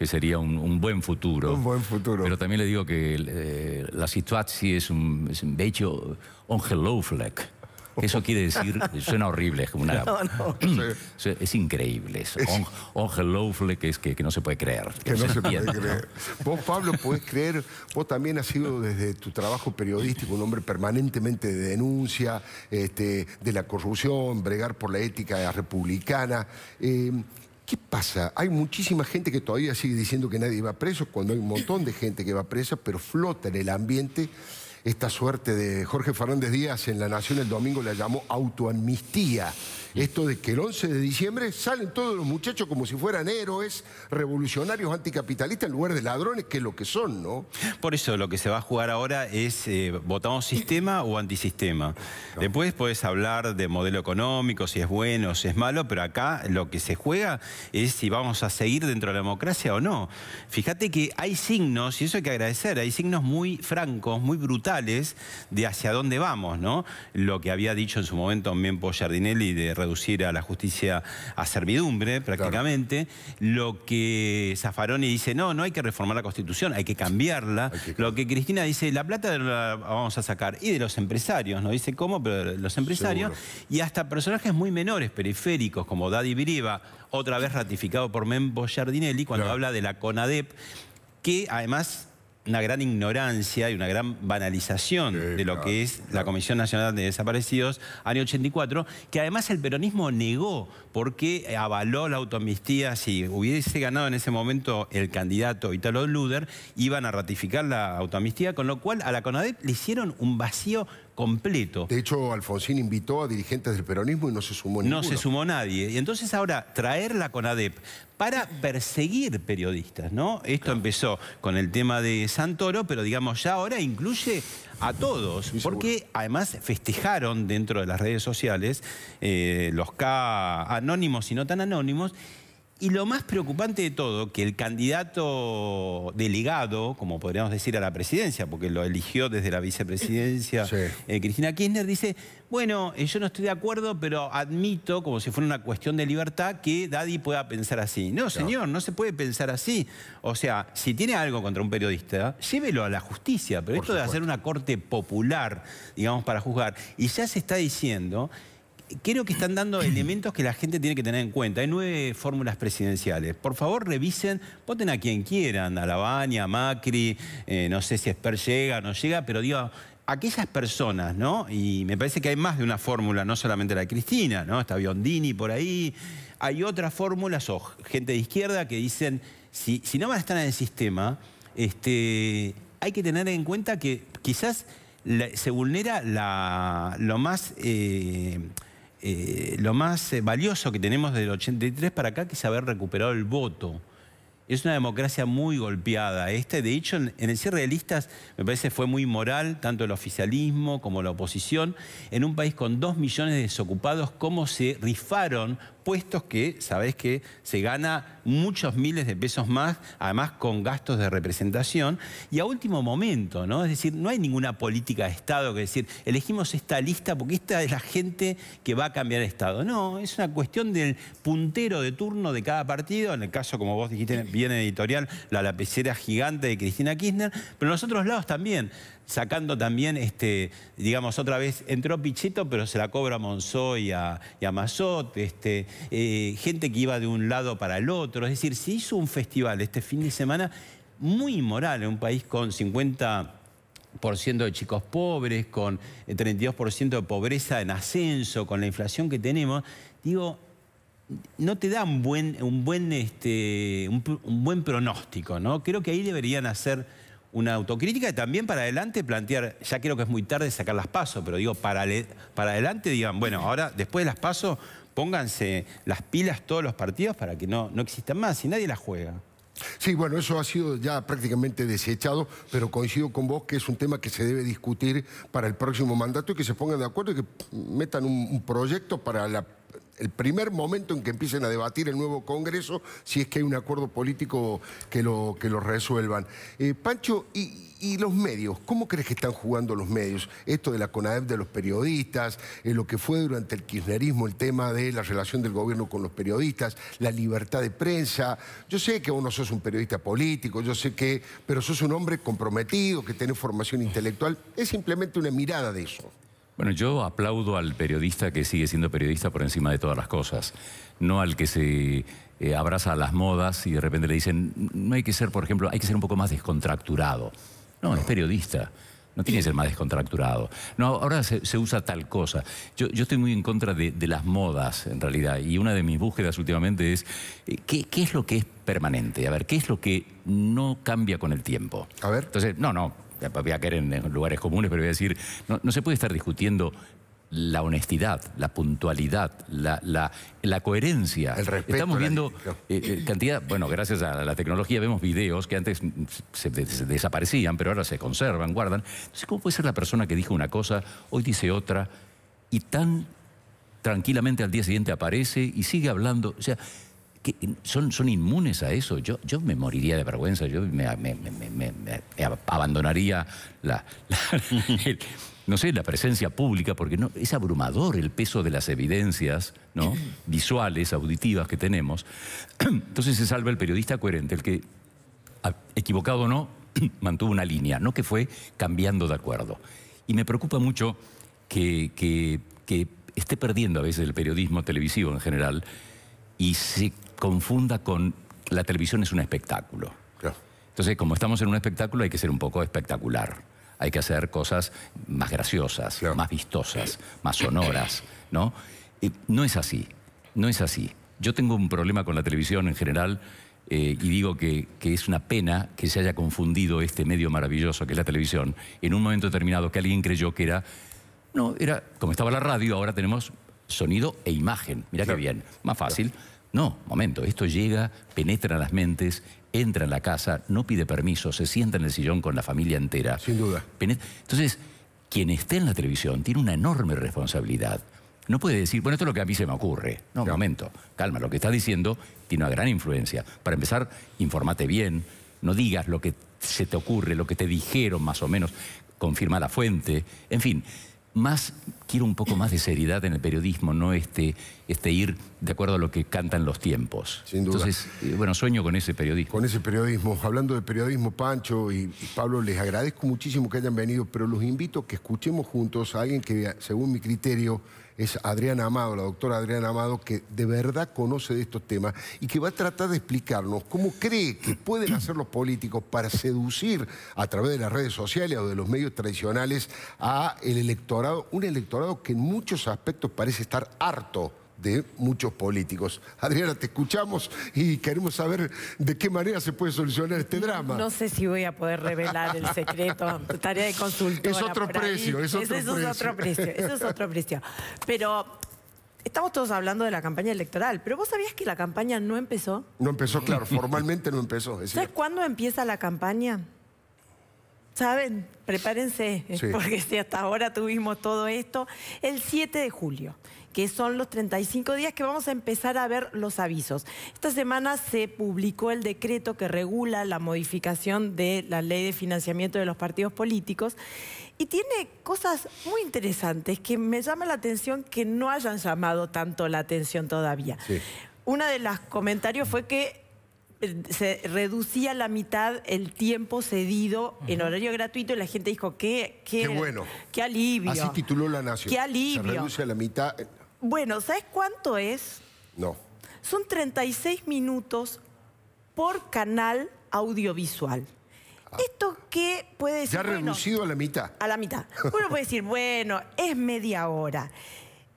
S4: que sería un, buen futuro. Un buen futuro. Pero también le digo que eh, la situación es un, hecho un bello Eso quiere decir, suena horrible, es como una... Es increíble eso. Es... que es que, no se puede creer. no se, puede creer.
S1: Vos, Pablo, podés creer, vos también has sido desde tu trabajo periodístico un hombre permanentemente de denuncia, este, de la corrupción, bregar por la ética republicana. Eh, ¿Qué pasa? Hay muchísima gente que todavía sigue diciendo que nadie va preso, cuando hay un montón de gente que va presa, pero flota en el ambiente esta suerte de Jorge Fernández Díaz en La Nación el domingo la llamó autoamnistía. Esto de que el 11 de diciembre salen todos los muchachos como si fueran héroes, revolucionarios anticapitalistas en lugar de ladrones, que es lo que son, ¿no? Por
S5: eso lo que se va a jugar ahora es eh, votamos sistema o antisistema. Después puedes hablar de modelo económico, si es bueno, si es malo, pero acá lo que se juega es si vamos a seguir dentro de la democracia o no. Fíjate que hay signos, y eso hay que agradecer, hay signos muy francos, muy brutales de hacia dónde vamos, ¿no? Lo que había dicho en su momento también Poyardinelli de reducir a la justicia a servidumbre prácticamente, lo que Zaffaroni dice, no, no hay que reformar la Constitución, hay que cambiarla. Lo que Cristina dice, la plata la vamos a sacar, y de los empresarios, no dice cómo, pero de los empresarios, y hasta personajes muy menores, periféricos, como Daddy Biriba, otra vez ratificado por Membo Giardinelli, cuando habla de la CONADEP, que además una gran ignorancia y una gran banalización de lo que es la Comisión Nacional de Desaparecidos, año 84, que además el peronismo negó porque avaló la autoamnistía. Si hubiese ganado en ese momento el candidato Italo Luder, iban a ratificar la autoamnistía, con lo cual a la CONADEP le hicieron un vacío completo. De hecho, Alfonsín
S1: invitó a dirigentes del peronismo y no se sumó
S5: ninguno. No se sumó nadie. Y entonces ahora traerla con ADEP para perseguir periodistas, ¿no? Esto empezó con el tema de Santoro, pero digamos ya ahora incluye a todos, porque además festejaron dentro de las redes sociales eh, los K anónimos y no tan anónimos, y lo más preocupante de todo, que el candidato delegado, como podríamos decir a la presidencia, porque lo eligió desde la vicepresidencia, eh, Cristina Kirchner, dice, bueno, eh, yo no estoy de acuerdo, pero admito, como si fuera una cuestión de libertad, que Daddy pueda pensar así. No, señor, no, se puede pensar así. O sea, si tiene algo contra un periodista, llévelo a la justicia, pero esto de hacer una corte popular, digamos, para juzgar. Y ya se está diciendo creo que están dando elementos que la gente tiene que tener en cuenta. Hay nueve fórmulas presidenciales. Por favor, revisen, voten a quien quieran, a Lavagna, a Macri, eh, no sé si Esper llega o no llega, pero digo, aquellas personas, ¿no? Y me parece que hay más de una fórmula, no solamente la de Cristina, ¿no? Está Biondini por ahí. Hay otras fórmulas o gente de izquierda que dicen, si, si no van a estar en el sistema, este, hay que tener en cuenta que quizás se vulnera lo más... Eh, eh, lo más eh, valioso que tenemos del 83 para acá, que es haber recuperado el voto. Es una democracia muy golpeada. Este, de hecho, en, el cierre de me parece fue muy moral, tanto el oficialismo como la oposición. En un país con dos millones de desocupados, cómo se rifaron puestos que sabés que se gana muchos miles de pesos más, además con gastos de representación, y a último momento, ¿no? Es decir, no hay ninguna política de Estado que decir, elegimos esta lista porque esta es la gente que va a cambiar el Estado. No, es una cuestión del puntero de turno de cada partido, en el caso, como vos dijiste bien en editorial, la lapicera gigante de Cristina Kirchner, pero en los otros lados también sacando también, este, digamos, otra vez, entró Pichetto, pero se la cobra a Monzó y a, Mazot, este, eh, gente que iba de un lado para el otro. Es decir, se hizo un festival este fin de semana muy inmoral en un país con 50 de chicos pobres, con 32% de pobreza en ascenso, con la inflación que tenemos, digo, no te da un buen, un buen, este, un buen pronóstico, ¿no? Creo que ahí deberían hacer una autocrítica y también para adelante plantear, ya creo que es muy tarde sacar las pasos, pero digo, para, para adelante digan, bueno,
S1: ahora después de las pasos pónganse las pilas
S5: todos los partidos para que no, no
S1: existan más y nadie las juega. Sí, bueno, eso ha sido ya prácticamente desechado, pero coincido con vos que es un tema que se debe discutir para el próximo mandato y que se pongan de acuerdo y que metan un proyecto para la el primer momento en que empiecen a debatir el nuevo Congreso, si es que hay un acuerdo político que lo, que lo resuelvan. Eh, Pancho, y, los medios? ¿Cómo crees que están jugando los medios? Esto de la CONADEF de los periodistas, eh, lo que fue durante el kirchnerismo, el tema de la relación del gobierno con los periodistas, la libertad de prensa. Yo sé que vos no sos un periodista político, yo sé que... Pero sos un hombre comprometido, que tenés formación intelectual. Es simplemente una mirada de eso.
S4: Bueno, yo aplaudo al periodista que sigue siendo periodista por encima de todas las cosas, no al que se eh, abraza a las modas y de repente le dicen, no hay que ser, por ejemplo, hay que ser un poco más descontracturado. No, es periodista. No tiene que ser más descontracturado. No, ahora se, usa tal cosa. Yo, estoy muy en contra de, las modas, en realidad, y una de mis búsquedas últimamente es eh, ¿qué, ¿qué, es lo que es permanente? A ver, ¿qué es lo que no cambia con el tiempo? A ver. Entonces, no, no, voy a caer en lugares comunes, pero voy a decir, no, se puede estar discutiendo la honestidad, la puntualidad, la, la, coherencia. El respeto. Estamos viendo eh, eh, cantidad, bueno, gracias a la tecnología vemos videos que antes desaparecían, pero ahora se conservan, guardan. Entonces, ¿cómo puede ser la persona que dijo una cosa, hoy dice otra, y tan tranquilamente al día siguiente aparece y sigue hablando? O sea, son, son inmunes a eso. Yo, yo me moriría de vergüenza, yo me, abandonaría la, no sé, la presencia pública, porque no, es abrumador el peso de las evidencias ¿no? visuales, auditivas que tenemos. Entonces se salva el periodista coherente, el que, equivocado o no, mantuvo una línea, no que fue cambiando de acuerdo. Y me preocupa mucho que, que esté perdiendo a veces el periodismo televisivo en general y se confunda con la televisión es un espectáculo. Entonces, como estamos en un espectáculo, hay que ser un poco espectacular. Hay que hacer cosas más graciosas, más vistosas, más sonoras, ¿no? no es así, no es así. Yo tengo un problema con la televisión en general eh, y digo que, es una pena que se haya confundido este medio maravilloso que es la televisión en un momento determinado que alguien creyó que era, no, era como estaba la radio, ahora tenemos sonido e imagen. Mira que qué bien, más fácil. No, momento, esto llega, penetra las mentes, entra en la casa, no pide permiso, se sienta en el sillón con la familia entera. Sin duda. Entonces, quien esté en la televisión tiene una enorme responsabilidad. No puede decir, bueno, esto es lo que a mí se me ocurre. No, momento, calma, lo que estás diciendo tiene una gran influencia. Para empezar, informate bien, no digas lo que se te ocurre, lo que te dijeron más o menos, confirma la fuente, en fin más, quiero un poco más de seriedad en el periodismo, no este, este ir de acuerdo a lo que cantan los tiempos. Sin duda. Entonces, eh, bueno, sueño con ese periodismo.
S1: Con ese periodismo. Hablando de periodismo, Pancho y, y Pablo, les agradezco muchísimo que hayan venido, pero los invito a que escuchemos juntos a alguien que, según mi criterio, es Adriana Amado, la doctora Adriana Amado, que de verdad conoce de estos temas y que va a tratar de explicarnos cómo cree que pueden hacer los políticos para seducir a través de las redes sociales o de los medios tradicionales a el electorado, un electorado que en muchos aspectos parece estar harto de muchos políticos. Adriana, te escuchamos y queremos saber de qué manera se puede solucionar este drama. No
S7: sé si voy a poder revelar el secreto, tarea de consultora. Es otro precio, es otro, eso, precio. es otro precio. es otro precio. Pero Estamos todos hablando de la campaña electoral, pero vos sabías que la campaña no empezó. No
S1: empezó, claro, formalmente no empezó.
S7: ¿Sabes cuándo empieza la campaña? ¿Saben? Prepárense, porque si hasta ahora tuvimos todo esto, el 7 de julio que son los 35 días que vamos a empezar a ver los avisos. Esta semana se publicó el decreto que regula la modificación de la ley de financiamiento de los partidos políticos y tiene cosas muy interesantes que me llama la atención que no hayan llamado tanto la atención todavía. uno Una de los comentarios fue que eh, se reducía la mitad el tiempo cedido en horario gratuito y la gente dijo, qué, qué, bueno. Qué alivio. Así tituló La Nación. Qué alivio. Se reduce
S1: a la mitad eh,
S7: bueno, ¿sabes cuánto es? No. Son 36 minutos por canal audiovisual. Ah. Esto que puede decir... Ya reducido a la mitad. A la mitad. Uno puede decir, bueno, es media hora.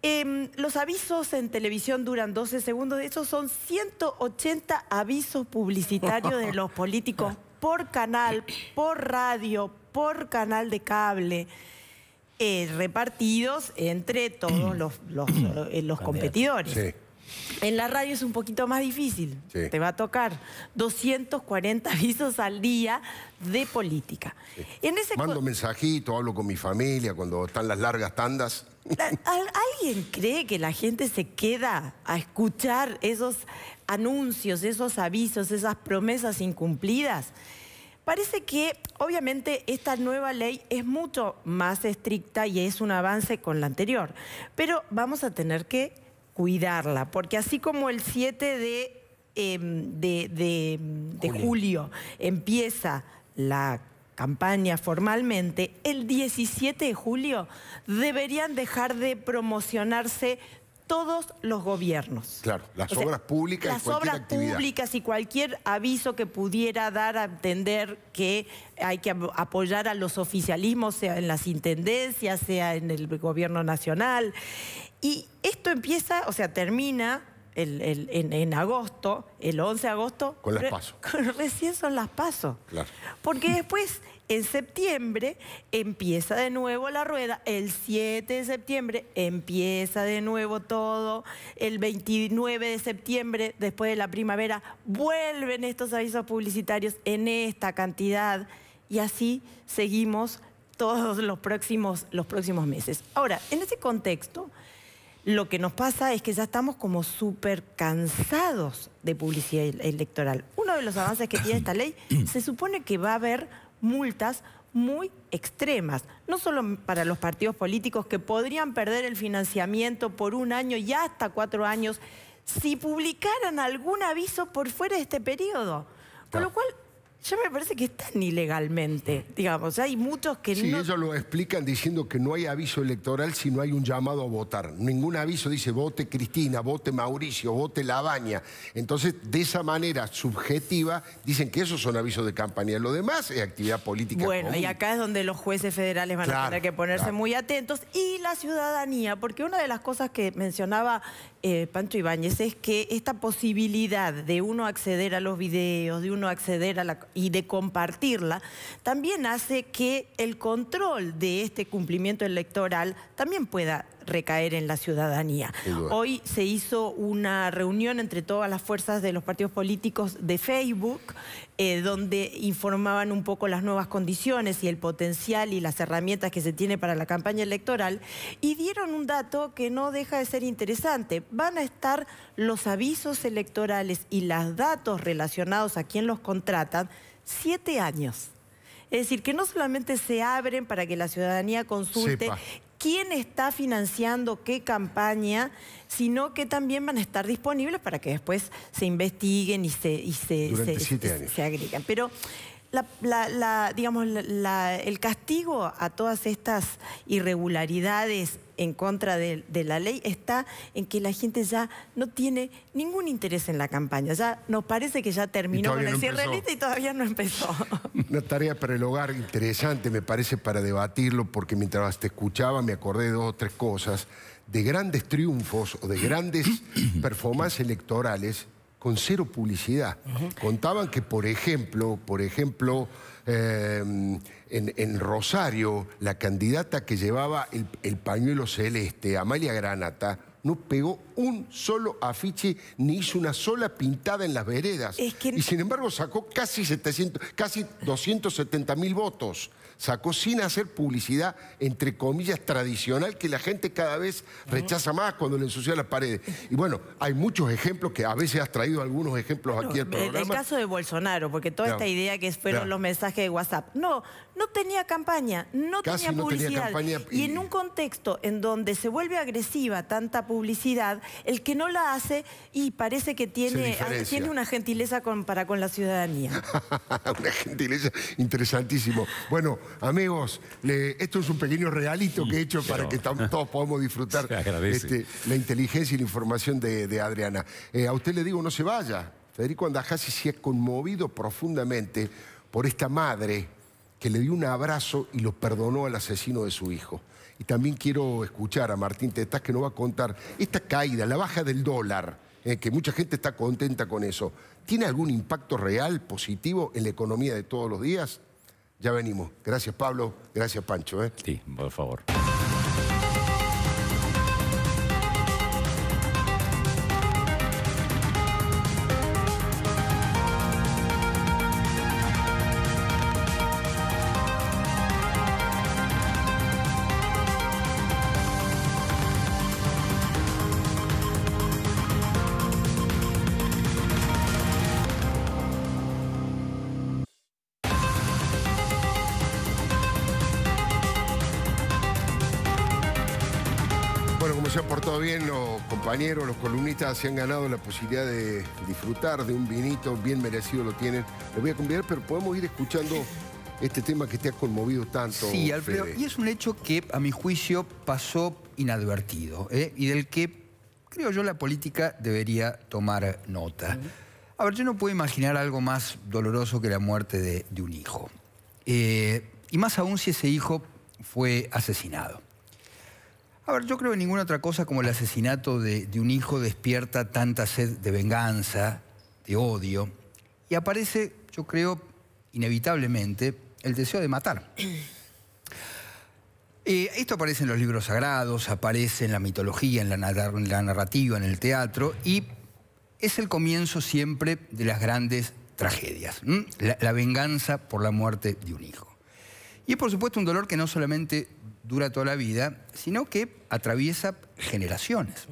S7: Em, los avisos en televisión duran 12 segundos, de esos son 180 avisos publicitarios de los políticos por canal, por radio, por canal de cable. Eh, repartidos entre todos los, los, eh, competidores. En la radio es un poquito más difícil, te va a tocar 240 avisos al día de política.
S1: En ese Mando mensajito, hablo con mi familia cuando están las largas tandas.
S7: ¿Alguien cree que la gente se queda a escuchar esos anuncios, esos avisos, esas promesas incumplidas? Parece que obviamente esta nueva ley es mucho más estricta y es un avance con la anterior, pero vamos a tener que cuidarla, porque así como el 7 de, em, julio empieza la campaña formalmente, el 17 de julio deberían dejar de promocionarse todos los gobiernos.
S1: Claro, las obras públicas. y cualquier obras públicas
S7: y cualquier aviso que pudiera dar a entender que hay que apoyar a los oficialismos, sea en las intendencias, sea en el gobierno nacional. Y esto empieza, o sea, termina en, agosto, el 11 de agosto. Con las pasos. recién son las pasos. Porque después, en septiembre, empieza de nuevo la rueda. El 7 de septiembre empieza de nuevo todo. El 29 de septiembre, después de la primavera, vuelven estos avisos publicitarios en esta cantidad. Y así seguimos todos los próximos, los próximos meses. Ahora, en ese contexto lo que nos pasa es que ya estamos como súper cansados de publicidad electoral. Uno de los avances que tiene esta ley se supone que va a haber multas muy extremas, no solo para los partidos políticos que podrían perder el financiamiento por un año y hasta cuatro años si publicaran algún aviso por fuera de este periodo. Con lo ah. cual, ya me parece que están ilegalmente,
S1: digamos. Hay muchos que sí, ellos lo explican diciendo que no hay aviso electoral si no hay un llamado a votar. Ningún aviso dice vote Cristina, vote Mauricio, vote Labaña. Entonces, de esa manera subjetiva, dicen que esos son avisos de campaña. Lo demás es actividad política. Bueno, y acá
S7: es donde los jueces federales van a tener que ponerse muy atentos. Y la ciudadanía, porque una de las cosas que mencionaba eh, Ibáñez, es que esta posibilidad de uno acceder a los videos, de uno acceder a la, y de compartirla, también hace que el control de este cumplimiento electoral también pueda recaer en la ciudadanía. Hoy se hizo una reunión entre todas las fuerzas de los partidos políticos de Facebook, eh, donde informaban un poco las nuevas condiciones y el potencial y las herramientas que se tiene para la campaña electoral, y dieron un dato que no deja de ser interesante. Van a estar los avisos electorales y los datos relacionados a quién los contratan siete años. Es decir, que no solamente se abren para que la ciudadanía consulte quién está financiando qué campaña, sino que también van a estar disponibles para que después se investiguen y se, y se, Pero la, digamos, el castigo a todas estas irregularidades en contra de, la ley está en que la gente ya no tiene ningún interés en la campaña. Ya nos parece que ya terminó con el cierre lista y todavía no empezó.
S1: Una tarea para el hogar interesante, me parece, para debatirlo, porque mientras te escuchaba me acordé de dos o tres cosas de grandes triunfos o de grandes performances electorales con cero publicidad. Contaban que, por ejemplo, por ejemplo eh, en, Rosario, la candidata que llevaba el, pañuelo celeste, Amalia Granata, no pegó un solo afiche ni hizo una sola pintada en las veredas. Y sin embargo sacó casi, 700, casi 270 mil votos sacó sin hacer publicidad, entre comillas, tradicional, que la gente cada vez rechaza más cuando le ensucia las paredes. Y bueno, hay muchos ejemplos que a veces has traído algunos ejemplos aquí al programa. El caso
S7: de Bolsonaro, porque toda esta idea que fueron los mensajes de WhatsApp. No, no tenía campaña, no tenía publicidad. y... en un contexto en donde se vuelve agresiva tanta publicidad, el que no la hace y parece que tiene, ah, tiene una gentileza con, para con la ciudadanía.
S1: una gentileza interesantísimo. Bueno, amigos, esto es un pequeño realito que he hecho para que todos podamos disfrutar este, la inteligencia y la información de, Adriana. Eh, a usted le digo, no se vaya. Federico Andajasi se ha conmovido profundamente por esta madre que le dio un abrazo y lo perdonó al asesino de su hijo. Y también quiero escuchar a Martín Tetás, que nos va a contar esta caída, la baja del dólar, eh, que mucha gente está contenta con eso. ¿Tiene algún impacto real, positivo en la economía de todos los días? Ya venimos. Gracias Pablo, gracias Pancho. Eh. Sí, por favor. los columnistas se han ganado la posibilidad de disfrutar de un vinito, bien merecido lo tienen. Lo voy a convidar, pero podemos ir escuchando este tema que te ha conmovido tanto. Sí, Alfredo,
S2: y es un hecho que a mi juicio pasó inadvertido ¿eh? y del que creo yo la política debería tomar nota. A ver, yo no puedo imaginar algo más doloroso que la muerte de, un hijo. Eh, y más aún si ese hijo fue asesinado. A ver, yo creo que ninguna otra cosa como el asesinato de, un hijo despierta tanta sed de venganza, de odio, y aparece, yo creo, inevitablemente, el deseo de matar. Eh, esto aparece en los libros sagrados, aparece en la mitología, en la, narrativa, en el teatro, y es el comienzo siempre de las grandes tragedias, la venganza por la muerte de un hijo. Y es por supuesto un dolor que no solamente dura toda la vida, sino que atraviesa generaciones.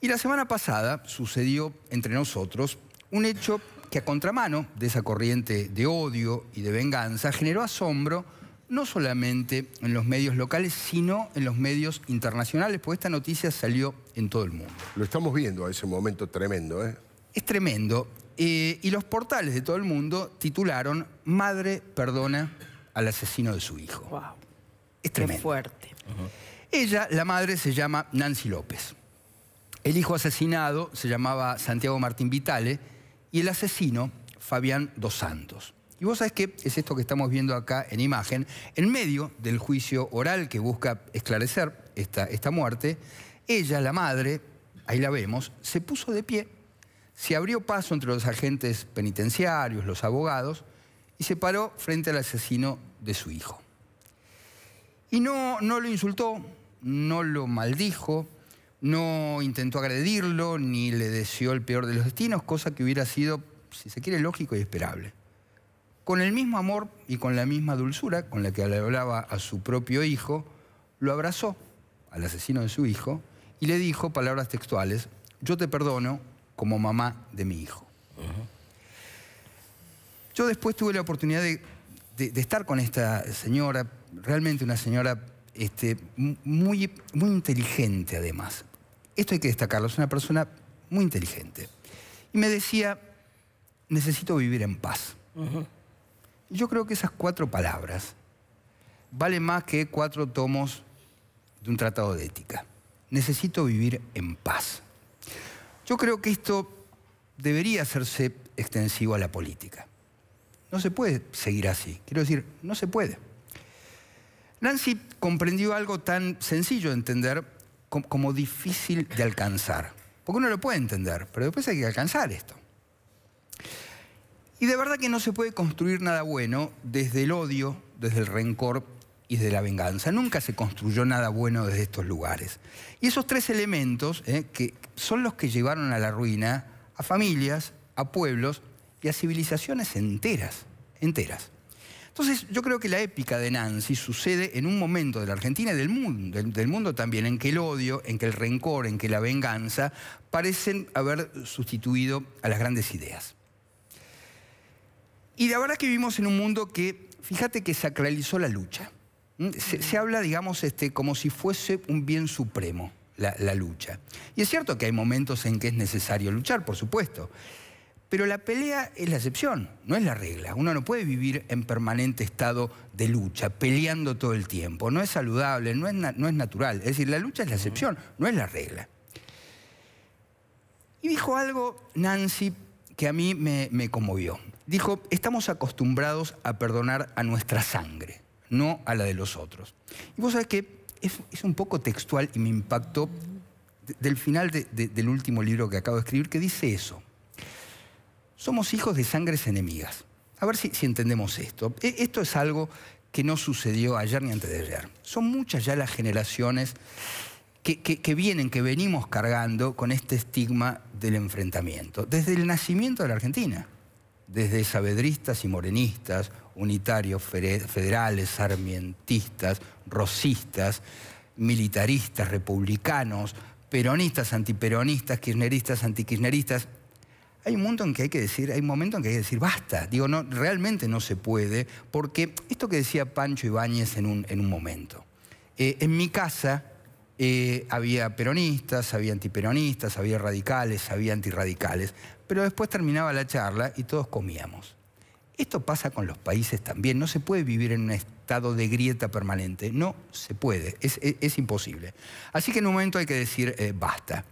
S2: Y la semana pasada sucedió entre nosotros un hecho que a contramano de esa corriente de odio y de venganza generó asombro no solamente en los medios locales, sino en los medios internacionales, porque esta noticia salió en todo el mundo.
S1: Lo estamos viendo a ese momento tremendo, ¿eh?
S2: Es tremendo. Eh, y los portales de todo el mundo titularon Madre perdona al asesino de su hijo. Es fuerte. Ella, la madre, se llama Nancy López. El hijo asesinado se llamaba Santiago Martín Vitale y el asesino, Fabián Dos Santos. Y vos sabés qué, es esto que estamos viendo acá en imagen, en medio del juicio oral que busca esclarecer esta muerte, ella, la madre, ahí la vemos, se puso de pie, se abrió paso entre los agentes penitenciarios, los abogados, y se paró frente al asesino de su hijo. Y no, lo insultó, no lo maldijo, no intentó agredirlo, ni le deseó el peor de los destinos, cosa que hubiera sido, si se quiere, lógico y esperable. Con el mismo amor y con la misma dulzura con la que hablaba a su propio hijo, lo abrazó al asesino de su hijo y le dijo palabras textuales, yo te perdono como mamá de mi hijo. Yo después tuve la oportunidad de estar con esta señora, realmente una señora este, muy, muy inteligente además. Esto hay que destacarlo, es una persona muy inteligente. Y me decía, necesito vivir en paz. Yo creo que esas cuatro palabras valen más que cuatro tomos de un tratado de ética. Necesito vivir en paz. Yo creo que esto debería hacerse extensivo a la política. No se puede seguir así. Quiero decir, no se puede. Nancy comprendió algo tan sencillo de entender como difícil de alcanzar. Porque uno lo puede entender, pero después hay que alcanzar esto. Y de verdad que no se puede construir nada bueno desde el odio, desde el rencor y desde la venganza. Nunca se construyó nada bueno desde estos lugares. Y esos tres elementos eh, que son los que llevaron a la ruina a familias, a pueblos y a civilizaciones enteras, enteras. Entonces, yo creo que la épica de Nancy sucede en un momento de la Argentina y del mundo, del, mundo también, en que el odio, en que el rencor, en que la venganza parecen haber sustituido a las grandes ideas. Y la verdad que vivimos en un mundo que, fíjate que sacralizó la lucha. ¿Mm? Se, habla, digamos, este, como si fuese un bien supremo la lucha. Y es cierto que hay momentos en que es necesario luchar, por supuesto. Pero la pelea es la excepción, no es la regla. Uno no puede vivir en permanente estado de lucha, peleando todo el tiempo. No es saludable, no es, no es natural. Es decir, la lucha es la excepción, no es la regla. Y dijo algo Nancy que a mí me, conmovió. Dijo, estamos acostumbrados a perdonar a nuestra sangre, no a la de los otros. Y vos sabés que es, un poco textual y me impactó del final del último libro que acabo de escribir, que dice eso somos hijos de sangres enemigas. A ver si, entendemos esto. E, esto es algo que no sucedió ayer ni antes de ayer. Son muchas ya las generaciones que, vienen, que venimos cargando con este estigma del enfrentamiento. Desde el nacimiento de la Argentina, desde sabedristas y morenistas, unitarios, federales, armientistas, rosistas, militaristas, republicanos, peronistas, antiperonistas, kirchneristas, antikirchneristas, hay un momento en que hay que decir, hay un momento en que hay que decir basta. Digo, no, realmente no se puede, porque esto que decía Pancho Ibáñez en un, en un momento. Eh, en mi casa eh, había peronistas, había antiperonistas, había radicales, había antirradicales, pero después terminaba la charla y todos comíamos. Esto pasa con los países también. No se puede vivir en un estado de grieta permanente. No se puede. Es, imposible. Así que en un momento hay que decir eh, basta.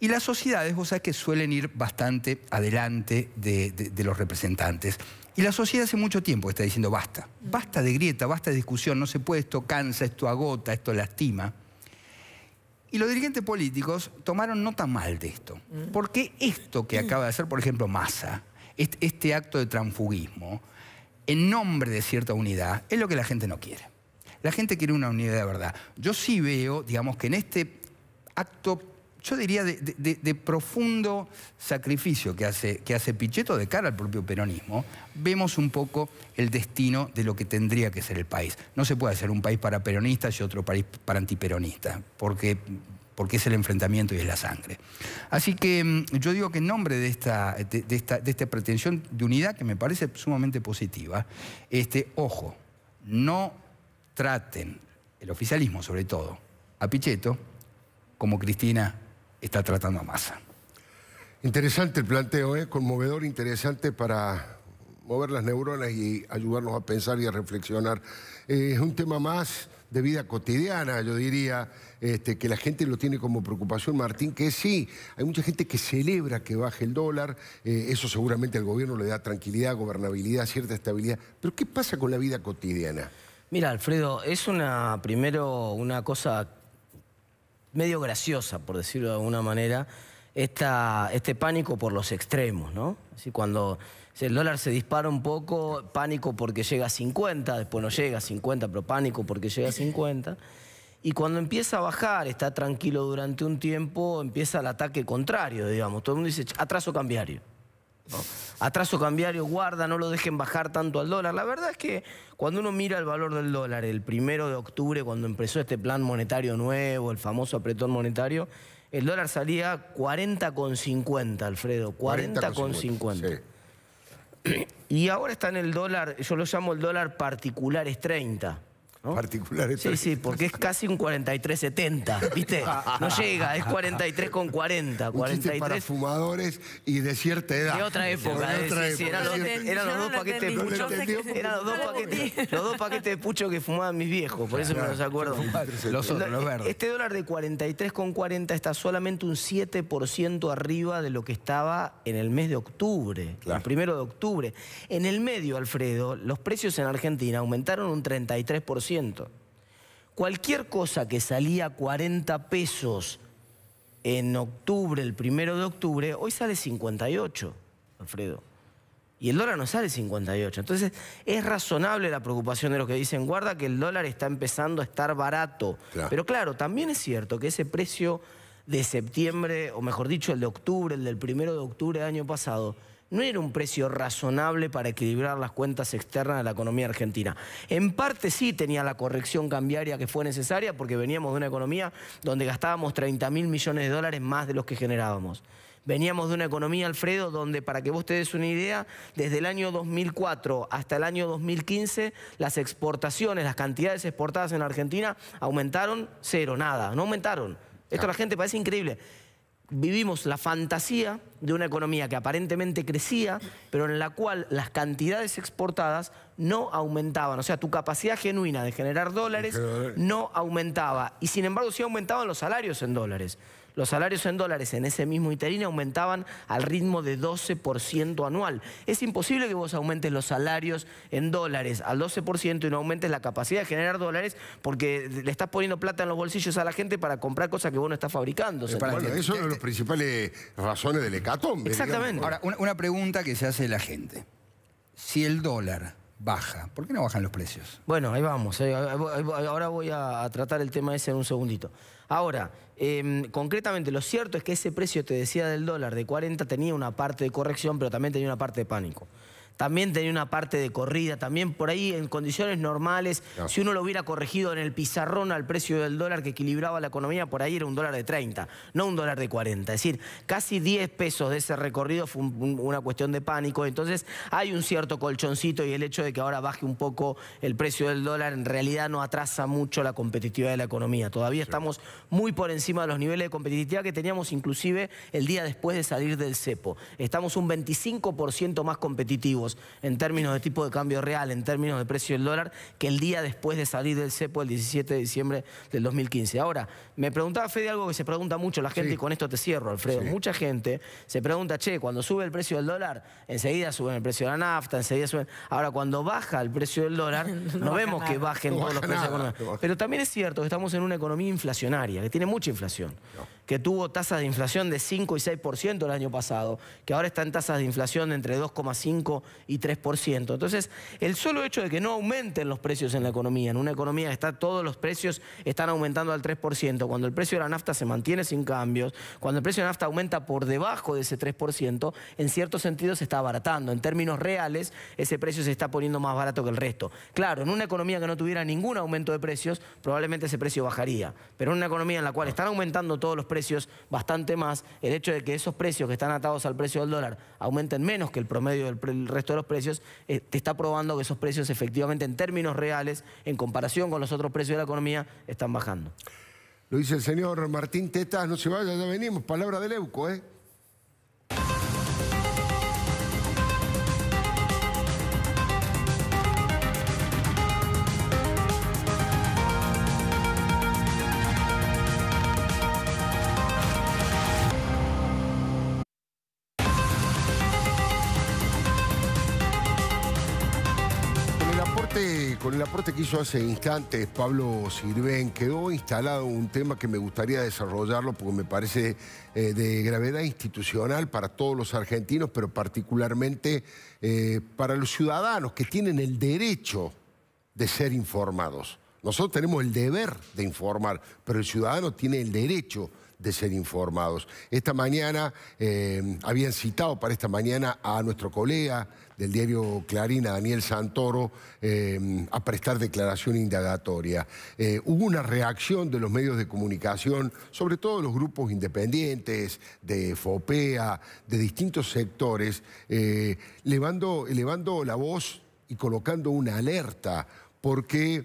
S2: Y las sociedades, vos sabés que suelen ir bastante adelante de, los representantes. Y la sociedad hace mucho tiempo está diciendo basta, basta de grieta, basta de discusión, no se puede, esto cansa, esto agota, esto lastima. Y los dirigentes políticos tomaron nota mal de esto. Porque esto que acaba de hacer, por ejemplo, Massa, este, este acto de transfugismo, en nombre de cierta unidad, es lo que la gente no quiere. La gente quiere una unidad de verdad. Yo sí veo, digamos, que en este acto yo diría, de, profundo sacrificio que hace, que hace Pichetto de cara al propio peronismo, vemos un poco el destino de lo que tendría que ser el país. No se puede hacer un país para peronistas y otro país para antiperonistas, porque porque es el enfrentamiento y es la sangre. Así que mm, yo digo que en nombre de esta, esta, pretensión de unidad, que me parece sumamente positiva, este, ojo, no traten, el oficialismo sobre todo, a Pichetto como Cristina
S1: está tratando a masa. Interesante el planteo, ¿eh? conmovedor, interesante para mover las neuronas y ayudarnos a pensar y a reflexionar. Eh, es un tema más de vida cotidiana, yo diría, este, que la gente lo tiene como preocupación, Martín, que sí, hay mucha gente que celebra que baje el dólar, eh, eso seguramente al gobierno le da tranquilidad, gobernabilidad, cierta estabilidad, pero ¿qué pasa con la vida cotidiana?
S6: Mira, Alfredo, es una, primero, una cosa medio graciosa, por decirlo de alguna manera, este pánico por los extremos, ¿no? cuando el dólar se dispara un poco, pánico porque llega a 50, después no llega a 50, pero pánico porque llega a 50. Y cuando empieza a bajar, está tranquilo durante un tiempo, empieza el ataque contrario, digamos. Todo el mundo dice, atraso cambiario. Atraso cambiario, guarda, no lo dejen bajar tanto al dólar. La verdad es que cuando uno mira el valor del dólar el primero de octubre, cuando empezó este plan monetario nuevo, el famoso apretón monetario, el dólar salía 40,50, Alfredo, 40,50. Y ahora está en el dólar, yo lo llamo el dólar particular, es 30. Particulares. Sí, sí, porque es casi un 43.70, ¿viste? No llega, es 43.40. 43... para fumadores y de cierta edad. De otra época, eran, los, dos paquetes de pucho. los dos paquetes, de pucho que fumaban mis viejos, por eso me los acuerdo. Los otros, los e-, verdes. Este dólar de 43.40 está solamente un 7% arriba de lo que estaba en el mes de octubre, el primero de octubre. En el medio, Alfredo, los precios en Argentina aumentaron un 33%. Cualquier cosa que salía 40 pesos en octubre, el primero de octubre, hoy sale 58, Alfredo. Y el dólar no sale 58. Entonces, es razonable la preocupación de los que dicen, guarda que el dólar está empezando a estar barato. Pero claro, también es cierto que ese precio de septiembre, o mejor dicho, el de octubre, el del primero de octubre del año pasado, no era un precio razonable para equilibrar las cuentas externas de la economía argentina. En parte sí tenía la corrección cambiaria que fue necesaria porque veníamos de una economía donde gastábamos 30 mil millones de dólares más de los que generábamos. Veníamos de una economía, Alfredo, donde, para que vos te des una idea, desde el año 2004 hasta el año 2015, las exportaciones, las cantidades exportadas en Argentina aumentaron cero, nada, no aumentaron. Esto a la gente parece increíble vivimos la fantasía de una economía que aparentemente crecía, pero en la cual las cantidades exportadas no aumentaban. O sea, tu capacidad genuina de generar dólares no aumentaba. Y sin embargo, sí aumentaban los salarios en dólares. Los salarios en dólares en ese mismo interín aumentaban al ritmo de 12% anual. Es imposible que vos aumentes los salarios en dólares al 12% y no aumentes la capacidad de generar dólares porque le estás poniendo plata en los bolsillos a la gente para comprar cosas que vos no estás fabricando. Eh,
S2: eso es una
S1: de las principales razones del hecatombe. Exactamente. Ahora,
S2: una, una pregunta que se hace
S6: la gente. Si el dólar baja. ¿Por qué no bajan los precios? Bueno, ahí vamos. Eh. Ahora voy a tratar el tema ese en un segundito. Ahora, em, concretamente, lo cierto es que ese precio, te decía, del dólar de 40 tenía una parte de corrección, pero también tenía una parte de pánico también tenía una parte de corrida, también por ahí en condiciones normales, si uno lo hubiera corregido en el pizarrón al precio del dólar que equilibraba la economía, por ahí era un dólar de 30, no un dólar de 40. Es decir, casi 10 pesos de ese recorrido fue una cuestión de pánico, entonces hay un cierto colchoncito y el hecho de que ahora baje un poco el precio del dólar en realidad no atrasa mucho la competitividad de la economía. Todavía estamos muy por encima de los niveles de competitividad que teníamos inclusive el día después de salir del CEPO. Estamos un 25% más competitivos en términos de tipo de cambio real, en términos de precio del dólar, que el día después de salir del CEPO el 17 de diciembre del 2015. Ahora, me preguntaba Fede algo que se pregunta mucho la gente y con esto te cierro, Alfredo. Mucha gente se pregunta, che, cuando sube el precio del dólar, enseguida sube el precio de la nafta, enseguida sube... Ahora, cuando baja el precio del dólar, no, vemos que bajen todos los precios. Pero también es cierto que estamos en una economía inflacionaria, que tiene mucha inflación que tuvo tasas de inflación de 5 y 6% el año pasado, que ahora está en tasas de inflación de entre 2,5 y 3%. Entonces, el solo hecho de que no aumenten los precios en la economía, en una economía que está todos los precios están aumentando al 3%, cuando el precio de la nafta se mantiene sin cambios, cuando el precio de la nafta aumenta por debajo de ese 3%, en cierto sentido se está abaratando. En términos reales, ese precio se está poniendo más barato que el resto. Claro, en una economía que no tuviera ningún aumento de precios, probablemente ese precio bajaría. Pero en una economía en la cual están aumentando todos los precios, precios bastante más, el hecho de que esos precios que están atados al precio del dólar aumenten menos que el promedio del resto de los precios, eh, te está probando que esos precios efectivamente en términos reales, en comparación con los otros precios de la economía, están bajando.
S1: Lo dice el señor Martín Tetas, no se vaya, ya venimos, palabra del EUCO. ¿eh? el aporte que hizo hace instantes Pablo Sirven, quedó instalado un tema que me gustaría desarrollarlo porque me parece eh, de gravedad institucional para todos los argentinos, pero particularmente eh, para los ciudadanos que tienen el derecho de ser informados. Nosotros tenemos el deber de informar, pero el ciudadano tiene el derecho de ser informados. Esta mañana eh, habían citado para esta mañana a nuestro colega del diario Clarín, Daniel Santoro, eh, a prestar declaración indagatoria. Eh, hubo una reacción de los medios de comunicación, sobre todo los grupos independientes, de FOPEA, de distintos sectores, elevando, elevando la voz y colocando una alerta, porque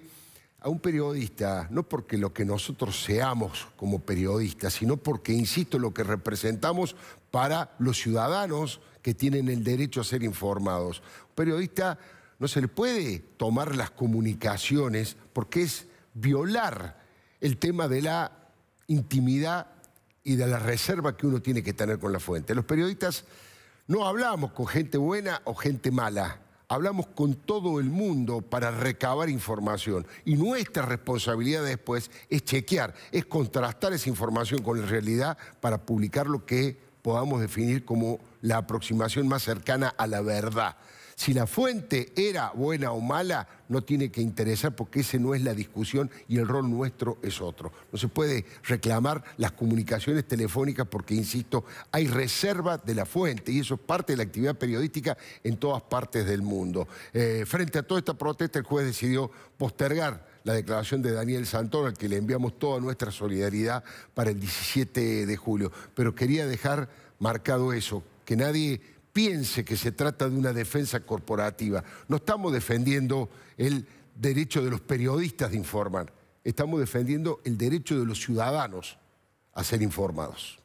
S1: a un periodista, no porque lo que nosotros seamos como periodistas, sino porque, insisto, lo que representamos para los ciudadanos que tienen el derecho a ser informados. Un periodista no se le puede tomar las comunicaciones porque es violar el tema de la intimidad y de la reserva que uno tiene que tener con la fuente. Los periodistas no hablamos con gente buena o gente mala, hablamos con todo el mundo para recabar información y nuestra responsabilidad después es chequear, es contrastar esa información con la realidad para publicar lo que podamos definir como la aproximación más cercana a la verdad. Si la fuente era buena o mala, no tiene que interesar porque ese no es la discusión y el rol nuestro es otro. No se puede reclamar las comunicaciones telefónicas porque, insisto, hay reserva de la fuente y eso es parte de la actividad periodística en todas partes del mundo. Eh, frente a toda esta protesta, el juez decidió postergar la declaración de Daniel Santoro, al que le enviamos toda nuestra solidaridad para el 17 de julio. Pero quería dejar marcado eso, que nadie piense que se trata de una defensa corporativa. No estamos defendiendo el derecho de los periodistas de informar, estamos defendiendo el derecho de los ciudadanos a ser informados.